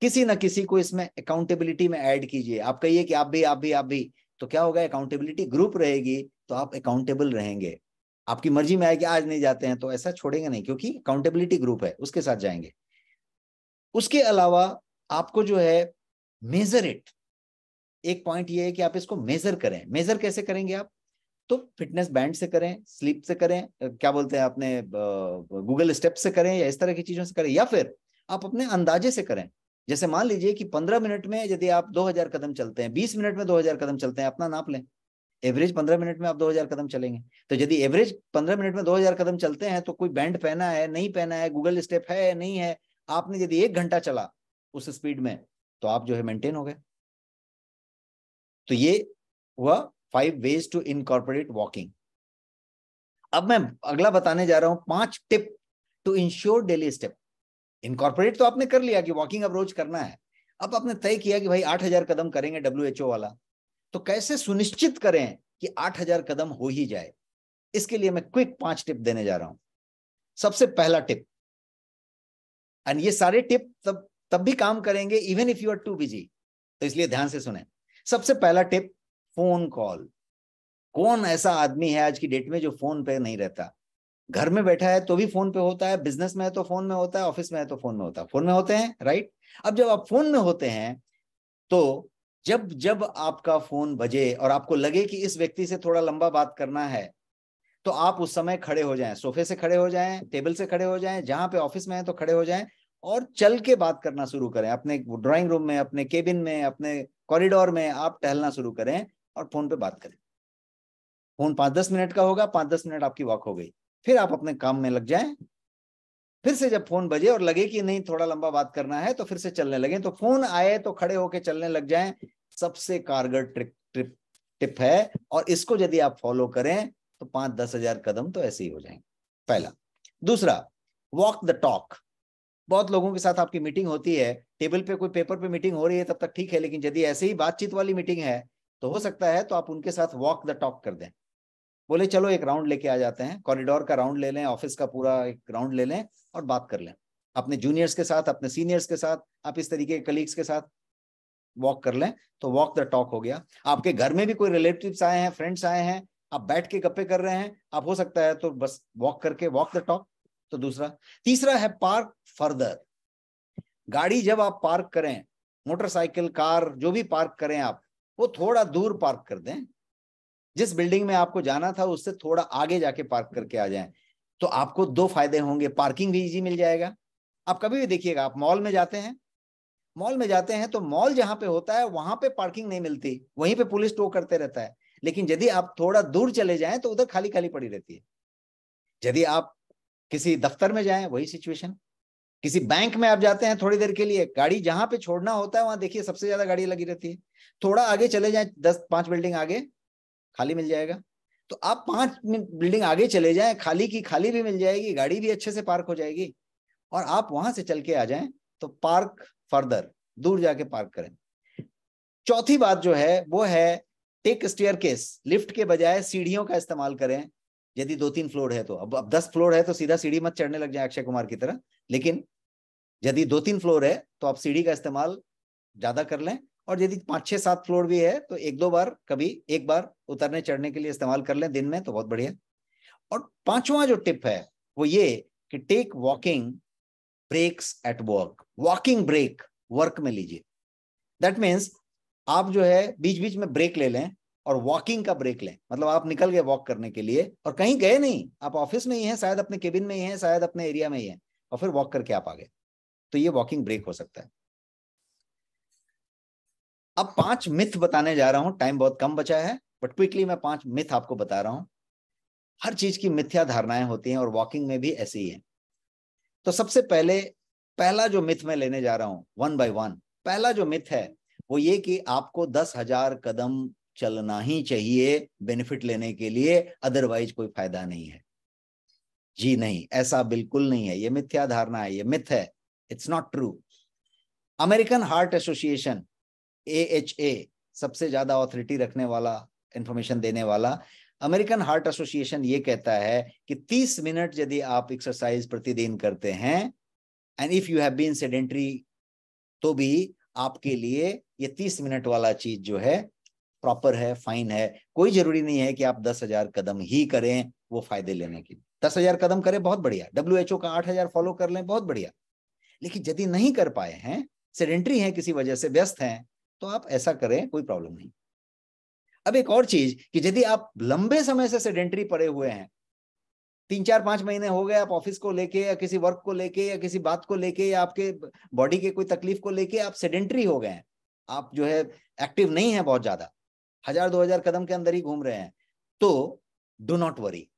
किसी ना किसी को इसमें अकाउंटेबिलिटी में ऐड कीजिए आप कहिए कि आप भी आप भी आप भी तो क्या होगा अकाउंटेबिलिटी ग्रुप रहेगी तो आप अकाउंटेबल रहेंगे आपकी मर्जी में आएगी आज नहीं जाते हैं तो ऐसा छोड़ेंगे नहीं क्योंकि अकाउंटेबिलिटी ग्रुप है उसके साथ जाएंगे उसके अलावा आपको जो है मेजर इट एक पॉइंट ये है कि आप इसको मेजर करें मेजर कैसे करेंगे आप तो फिटनेस बैंड से करें स्लीप से करें क्या बोलते हैं अपने गूगल स्टेप से करें या इस तरह की चीजों से करें या फिर आप अपने अंदाजे से करें जैसे मान लीजिए कि पंद्रह मिनट में यदि आप दो हजार कदम चलते हैं बीस मिनट में दो हजार कदम चलते हैं अपना नाप लें एवरेज पंद्रह मिनट में आप दो हजार कदम चलेंगे तो यदि एवरेज पंद्रह मिनट में दो हजार कदम चलते हैं तो कोई बैंड पहना है नहीं पहना है गूगल स्टेप है नहीं है आपने यदि एक घंटा चला उस स्पीड में तो आप जो है मेंटेन हो गए तो ये हुआ five ways to incorporate walking अब मैं अगला बताने जा रहा हूं पांच tip to ensure daily step incorporate तो आपने कर लिया कि वॉकिंग अप्रोच करना है अब आपने तय किया कि भाई आठ हजार कदम करेंगे डब्ल्यू एच ओ वाला तो कैसे सुनिश्चित करें कि आठ हजार कदम हो ही जाए इसके लिए मैं क्विक पांच टिप देने जा रहा हूं सबसे पहला टिप एंड ये सारे टिप तब तब भी काम करेंगे even if you are too busy तो इसलिए ध्यान से सुने सबसे पहला टिप फोन कॉल कौन ऐसा आदमी है आज की डेट में जो फोन पे नहीं रहता घर में बैठा है तो भी फोन पे होता है बिजनेस में है तो फोन में होता है ऑफिस में है तो फोन में होता है फोन में होते हैं राइट अब जब आप फोन में होते हैं तो जब जब आपका फोन बजे और आपको लगे कि इस व्यक्ति से थोड़ा लंबा बात करना है तो आप उस समय खड़े हो जाएं सोफे से खड़े हो जाएं टेबल से खड़े हो जाएं जहां पे ऑफिस में है तो खड़े हो जाएं और चल के बात करना शुरू करें अपने ड्राइंग रूम में अपने केबिन में अपने कॉरिडोर में आप टहलना शुरू करें और फोन पे बात करें फोन पांच दस मिनट का होगा पांच दस मिनट आपकी वॉक हो गई फिर आप अपने काम में लग जाए फिर से जब फोन बजे और लगे कि नहीं थोड़ा लंबा बात करना है तो फिर से चलने लगे तो फोन आए तो खड़े होके चलने लग जाए सबसे कारगर ट्रिक ट्रिप टिप है और इसको यदि आप फॉलो करें तो पांच दस हजार कदम तो ऐसे ही हो जाएंगे पहला दूसरा वॉक द टॉक बहुत लोगों के साथ आपकी मीटिंग होती है टेबल पे कोई पेपर पे मीटिंग हो रही है तब तक ठीक है लेकिन यदि ऐसे ही बातचीत वाली मीटिंग है तो हो सकता है तो आप उनके साथ वॉक द टॉक कर दें बोले चलो एक राउंड लेके आ जाते हैं कॉरिडोर का राउंड ले लें ऑफिस का पूरा एक राउंड ले लें और बात कर लें अपने जूनियर्स के साथ अपने सीनियर्स के साथ आप इस तरीके के कलीग्स के साथ वॉक कर लें तो वॉक द टॉक हो गया आपके घर में भी कोई रिलेटिव्स आए हैं फ्रेंड्स आए हैं आप बैठ के गप्पे कर रहे हैं आप हो सकता है तो बस वॉक करके वॉक द टॉक तो दूसरा तीसरा है पार्क फर्दर गाड़ी जब आप पार्क करें मोटरसाइकिल कार जो भी पार्क करें आप वो थोड़ा दूर पार्क कर दें जिस बिल्डिंग में आपको जाना था उससे थोड़ा आगे जाके पार्क करके आ जाए तो आपको दो फायदे होंगे पार्किंग भी इजी मिल जाएगा आप कभी भी देखिएगा आप मॉल में जाते हैं मॉल में जाते हैं तो मॉल जहां पे होता है वहां पे पार्किंग नहीं मिलती वहीं पे पुलिस टो करते रहता है लेकिन यदि आप थोड़ा दूर चले जाएं तो उधर खाली खाली पड़ी रहती है यदि आप किसी दफ्तर में जाएं वही सिचुएशन किसी बैंक में आप जाते हैं थोड़ी देर के लिए गाड़ी जहां पे छोड़ना होता है वहां देखिए सबसे ज्यादा गाड़ी लगी रहती है थोड़ा आगे चले जाए दस पांच बिल्डिंग आगे खाली मिल जाएगा तो आप पांच बिल्डिंग आगे चले जाए खाली की खाली भी मिल जाएगी गाड़ी भी अच्छे से पार्क हो जाएगी और आप वहां से चल के आ जाए तो पार्क फर्दर दूर जाके पार्क करें चौथी बात जो है वो है टेक स्टेयर केस लिफ्ट के बजाय सीढ़ियों का इस्तेमाल करें यदि दो तीन फ्लोर है तो अब अब दस फ्लोर है तो सीधा सीढ़ी मत चढ़ने लग जाए अक्षय कुमार की तरह लेकिन यदि दो तीन फ्लोर है तो आप सीढ़ी का इस्तेमाल ज्यादा कर लें और यदि पांच छह सात फ्लोर भी है तो एक दो बार कभी एक बार उतरने चढ़ने के लिए इस्तेमाल कर लें दिन में तो बहुत बढ़िया और पांचवा जो टिप है वो ये कि take walking breaks at work walking break work में लीजिए दैट मीन्स आप जो है बीच बीच में ब्रेक ले लें और वॉकिंग का ब्रेक लें मतलब आप निकल गए वॉक करने के लिए और कहीं गए नहीं आप ऑफिस में ही हैं शायद अपने केबिन में ही हैं शायद अपने एरिया में ही हैं और फिर वॉक करके आप आ गए तो ये वॉकिंग ब्रेक हो सकता है अब पांच मिथ बताने जा रहा हूं टाइम बहुत कम बचा है बट क्विकली मैं पांच मिथ आपको बता रहा हूं हर चीज की मिथ्या धारणाएं होती हैं और वॉकिंग में भी ऐसी ही है तो सबसे पहले पहला जो मिथ मैं लेने जा रहा हूं वन बाय वन पहला जो मिथ है वो ये कि आपको दस हजार कदम चलना ही चाहिए बेनिफिट लेने के लिए अदरवाइज कोई फायदा नहीं है जी नहीं ऐसा बिल्कुल नहीं है ये मिथ्या धारणा है ये मिथ है true American Heart Association A H A सबसे ज्यादा ऑथोरिटी रखने वाला इंफॉर्मेशन देने वाला अमेरिकन हार्ट एसोसिएशन ये कहता है कि 30 मिनट यदि आप एक्सरसाइज प्रतिदिन करते हैं and if you have been sedentary तो भी आपके लिए ये 30 मिनट वाला चीज जो है प्रॉपर है फाइन है कोई जरूरी नहीं है कि आप दस हजार कदम ही करें वो फायदे लेने के लिए दस हजार कदम करें बहुत बढ़िया डब्ल्यू एच ओ का आठ हजार फॉलो कर लें बहुत बढ़िया लेकिन यदि नहीं कर पाए हैं सेडेंट्री हैं किसी वजह से व्यस्त हैं तो आप ऐसा करें कोई प्रॉब्लम नहीं अब एक और चीज कि यदि आप लंबे समय से सेडेंट्री पड़े हुए हैं तीन चार पांच महीने हो गए आप ऑफिस को लेके या किसी वर्क को लेके या किसी बात को लेके या आपके बॉडी के कोई तकलीफ को लेके आप सेडेंट्री हो गए हैं आप जो है एक्टिव नहीं है बहुत ज्यादा हजार दो हजार कदम के अंदर ही घूम रहे हैं तो do not worry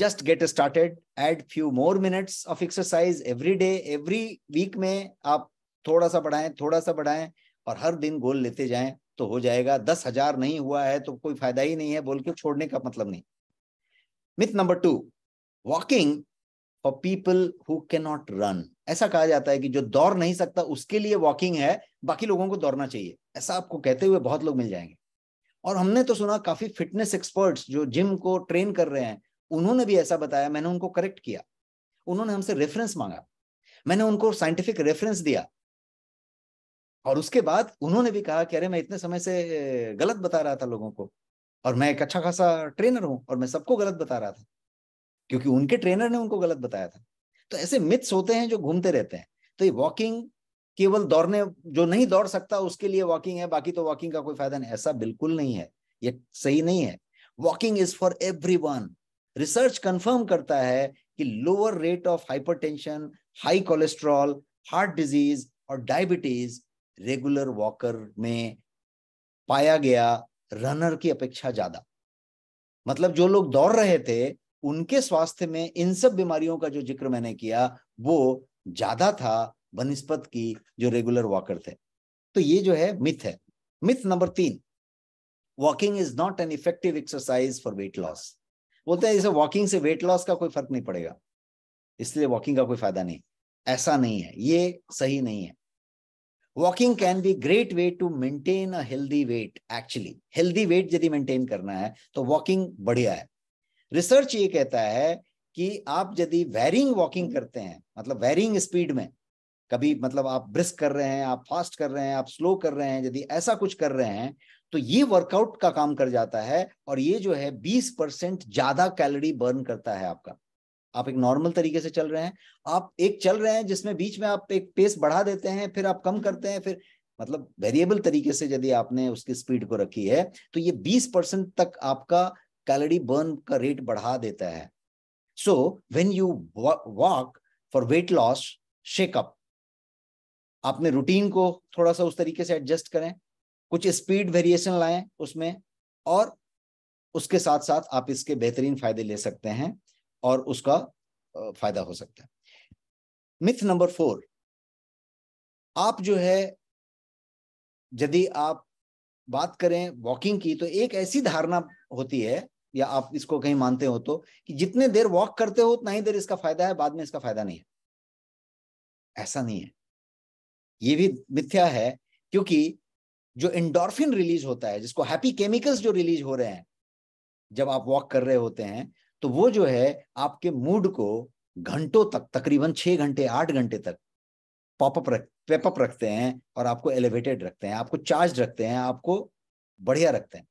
just get started add few more minutes of exercise every day every week में आप थोड़ा सा बढ़ाएं थोड़ा सा बढ़ाएं और हर दिन गोल लेते जाएं तो हो जाएगा दस हजार नहीं हुआ है तो कोई फायदा ही नहीं है बोल के छोड़ने का मतलब नहीं myth number two walking for people who can not run ऐसा कहा जाता है कि जो दौड़ नहीं सकता उसके लिए वॉकिंग है बाकी लोगों को दौड़ना चाहिए ऐसा आपको कहते हुए बहुत लोग मिल जाएंगे और हमने तो सुना काफी फिटनेस एक्सपर्ट्स जो जिम को ट्रेन कर रहे हैं उन्होंने भी ऐसा बताया मैंने उनको करेक्ट किया उन्होंने हमसे रेफरेंस मांगा मैंने उनको साइंटिफिक रेफरेंस दिया और उसके बाद उन्होंने भी कहा कि अरे मैं इतने समय से गलत बता रहा था लोगों को और मैं एक अच्छा खासा ट्रेनर हूं और मैं सबको गलत बता रहा था क्योंकि उनके ट्रेनर ने उनको गलत बताया था तो ऐसे मिथ्स होते हैं जो घूमते रहते हैं तो ये वॉकिंग केवल दौड़ने जो नहीं दौड़ सकता उसके लिए वॉकिंग है बाकी तो वॉकिंग का कोई फायदा नहीं ऐसा बिल्कुल नहीं है ये सही नहीं है walking is for every research confirm करता है कि lower rate of hypertension, high cholesterol heart disease और डायबिटीज रेगुलर वॉकर में पाया गया रनर की अपेक्षा ज्यादा मतलब जो लोग दौड़ रहे थे उनके स्वास्थ्य में इन सब बीमारियों का जो जिक्र मैंने किया वो ज्यादा था बनस्पत की जो रेगुलर वॉकर थे तो ये जो है मिथ है मिथ नंबर तीन walking is not an effective exercise for weight loss बोलते हैं जैसे वॉकिंग से वेट लॉस का कोई फर्क नहीं पड़ेगा इसलिए वॉकिंग का कोई फायदा नहीं ऐसा नहीं है ये सही नहीं है walking can be great way to maintain a healthy weight actually healthy weight यदि मेंटेन करना है तो वॉकिंग बढ़िया है रिसर्च ये कहता है कि आप यदि वेरिंग वॉकिंग करते हैं मतलब वेरिंग स्पीड में कभी मतलब आप ब्रिस्क कर रहे हैं आप फास्ट कर रहे हैं आप स्लो कर रहे हैं यदि ऐसा कुछ कर रहे हैं तो ये वर्कआउट का काम कर जाता है और ये जो है बीस परसेंट ज्यादा कैलोरी बर्न करता है आपका आप एक नॉर्मल तरीके से चल रहे हैं आप एक चल रहे हैं जिसमें बीच में आप एक पेस बढ़ा देते हैं फिर आप कम करते हैं फिर मतलब वेरिएबल तरीके से यदि आपने उसकी स्पीड को रखी है तो ये 20 परसेंट तक आपका कैलोरी बर्न का रेट बढ़ा देता है so when you walk for weight loss shake up अपने रूटीन को थोड़ा सा उस तरीके से एडजस्ट करें कुछ स्पीड वेरिएशन लाएं उसमें और उसके साथ साथ आप इसके बेहतरीन फायदे ले सकते हैं और उसका फायदा हो सकता है मिथ नंबर फोर आप जो है यदि आप बात करें वॉकिंग की तो एक ऐसी धारणा होती है या आप इसको कहीं मानते हो तो कि जितने देर वॉक करते हो उतना ही देर इसका फायदा है बाद में इसका फायदा नहीं है ऐसा नहीं है ये भी मिथ्या है क्योंकि जो इंडोर्फिन रिलीज होता है जिसको हैप्पी केमिकल्स जो रिलीज हो रहे हैं जब आप वॉक कर रहे होते हैं तो वो जो है आपके मूड को घंटों तक तकरीबन छह घंटे आठ घंटे तक पॉपअप रख पेपअप रखते हैं और आपको एलिवेटेड रखते हैं आपको चार्ज रखते हैं आपको बढ़िया रखते हैं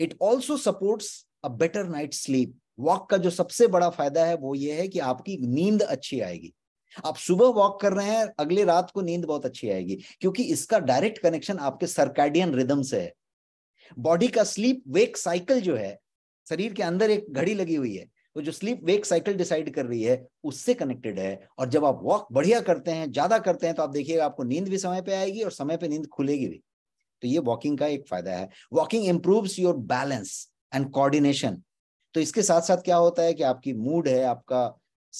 it also supports a better night sleep walk का जो सबसे बड़ा फायदा है वो ये है कि आपकी नींद अच्छी आएगी आप सुबह वॉक कर रहे हैं अगले रात को नींद बहुत अच्छी आएगी क्योंकि इसका डायरेक्ट कनेक्शन आपके सर्कैडियन रिदम से है बॉडी का स्लीप वेक साइकिल जो है शरीर के अंदर एक घड़ी लगी हुई है वो जो स्लीप वेक साइकिल डिसाइड कर रही है उससे कनेक्टेड है और जब आप वॉक बढ़िया करते हैं ज्यादा करते हैं तो आप देखिएगा आपको नींद भी समय पर आएगी और समय पर नींद खुलेगी भी तो ये वॉकिंग का एक फायदा है walking improve your balance and coordination तो इसके साथ साथ क्या होता है कि आपकी मूड है आपका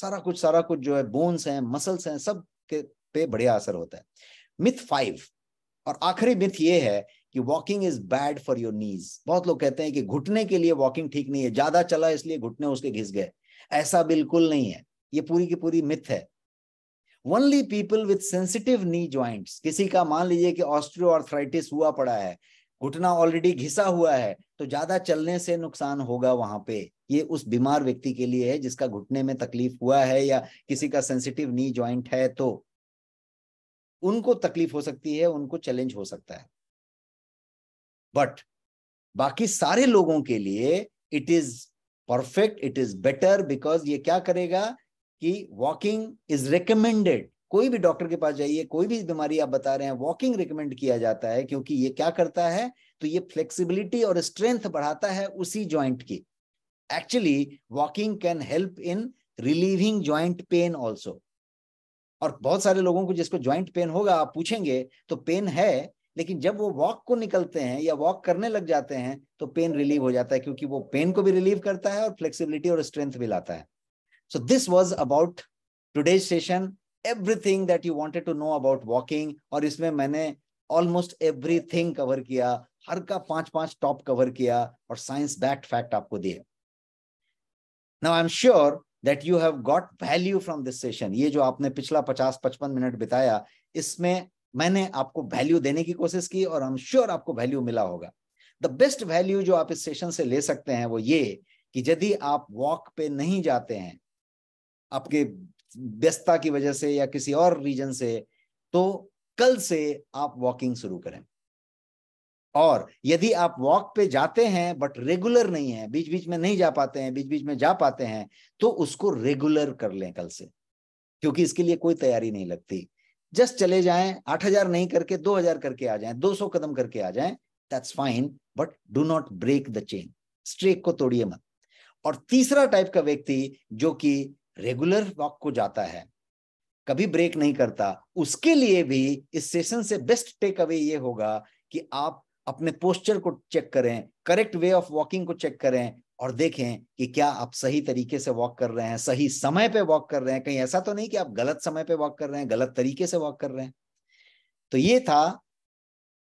सारा कुछ सारा कुछ जो है बोन्स हैं मसल्स हैं सब के पे बढ़िया असर होता है मिथ फाइव और आखिरी मिथ ये है कि walking is bad for your knees बहुत लोग कहते हैं कि घुटने के लिए वॉकिंग ठीक नहीं है ज्यादा चला इसलिए घुटने उसके घिस गए ऐसा बिल्कुल नहीं है ये पूरी की पूरी मिथ है only people with sensitive knee joint किसी का मान लीजिए कि ऑस्ट्रियो हुआ पड़ा है घुटना ऑलरेडी घिसा हुआ है तो ज्यादा चलने से नुकसान होगा वहां पे ये उस बीमार व्यक्ति के लिए है जिसका घुटने में तकलीफ हुआ है या किसी का सेंसिटिव नी ज्वाइंट है तो उनको तकलीफ हो सकती है उनको चैलेंज हो सकता है बट बाकी सारे लोगों के लिए it is perfect it is better because ये क्या करेगा कि वॉकिंग इज रिकमेंडेड कोई भी डॉक्टर के पास जाइए कोई भी बीमारी आप बता रहे हैं वॉकिंग रिकमेंड किया जाता है क्योंकि ये क्या करता है तो ये फ्लेक्सिबिलिटी और स्ट्रेंथ बढ़ाता है उसी ज्वाइंट की actually walking can help in relieving joint pain also और बहुत सारे लोगों को जिसको ज्वाइंट पेन होगा आप पूछेंगे तो पेन है लेकिन जब वो वॉक को निकलते हैं या वॉक करने लग जाते हैं तो पेन रिलीव हो जाता है क्योंकि वो पेन को भी रिलीव करता है और फ्लेक्सिबिलिटी और स्ट्रेंथ भी लाता है so this was about today session everything that you wanted to know about walking और इसमें मैंने ऑलमोस्ट एवरीथिंग कवर किया हर का पांच पांच टॉप कवर किया और साइंस बैक्ड फैक्ट आपको दिए now I am sure that you have got value from this session ये जो आपने पिछला पचास पचपन मिनट बिताया इसमें मैंने आपको वैल्यू देने की कोशिश की और आई एम श्योर आपको वैल्यू मिला होगा द बेस्ट वैल्यू जो आप इस सेशन से ले सकते हैं वो ये कि यदि आप वॉक पे नहीं जाते हैं आपके व्यस्तता की वजह से या किसी और रीजन से तो कल से आप वॉकिंग शुरू करें और यदि आप वॉक पे जाते हैं बट रेगुलर नहीं है बीच बीच में नहीं जा पाते हैं बीच बीच में जा पाते हैं तो उसको रेगुलर कर लें कल से क्योंकि इसके लिए कोई तैयारी नहीं लगती जस्ट चले जाएं हजार नहीं करके दो हजार करके आ जाएं सौ कदम करके आ जाएं that's fine but do not break the chain streak को तोड़िए मत और तीसरा टाइप का व्यक्ति जो कि रेगुलर वॉक को जाता है कभी ब्रेक नहीं करता उसके लिए भी इस सेशन से बेस्ट टेक अवे ये होगा कि आप अपने पोस्चर को चेक करें करेक्ट वे ऑफ वॉकिंग को चेक करें और देखें कि क्या आप सही तरीके से वॉक कर रहे हैं सही समय पे वॉक कर रहे हैं कहीं ऐसा तो नहीं कि आप गलत समय पे वॉक कर रहे हैं गलत तरीके से वॉक कर रहे हैं तो ये था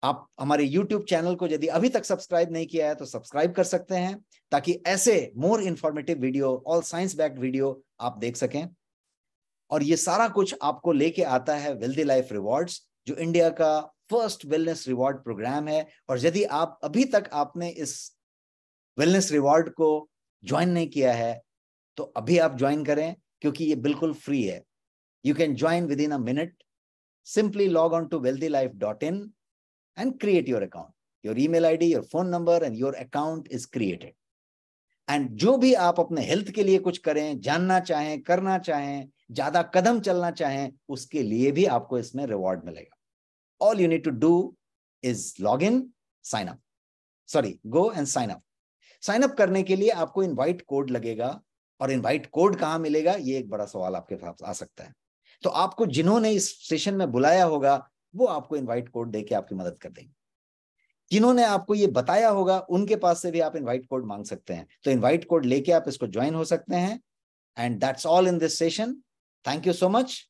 आप हमारे YouTube चैनल को यदि अभी तक सब्सक्राइब नहीं किया है तो सब्सक्राइब कर सकते हैं ताकि ऐसे more informative video all science backed video आप देख सकें और ये सारा कुछ आपको लेके आता है वेल्दी लाइफ रिवॉर्ड्स जो इंडिया का फर्स्ट वेलनेस रिवॉर्ड प्रोग्राम है और यदि आप अभी तक आपने इस वेलनेस रिवॉर्ड को ज्वाइन नहीं किया है तो अभी आप ज्वाइन करें क्योंकि ये बिल्कुल फ्री है you can join within a minute simply log on to Wealthy Life dot in and create your account your email ID your phone number and your account is created and जो भी आप अपने health के लिए कुछ करें जानना चाहें करना चाहें ज्यादा कदम चलना चाहें उसके लिए भी आपको इसमें रिवॉर्ड मिलेगा all you need to do is log in sign up sorry go and sign up sign up करने के लिए आपको इनवाइट कोड लगेगा और इनवाइट कोड कहाँ मिलेगा ये एक बड़ा सवाल आपके पास आ सकता है तो आपको जिन्होंने इस सेशन में बुलाया होगा वो आपको इनवाइट कोड देके आपकी मदद कर देंगे जिन्होंने आपको ये बताया होगा उनके पास से भी आप इनवाइट कोड मांग सकते हैं तो इनवाइट कोड लेके आप इसको ज्वाइन हो सकते हैं and that's all in this session thank you so much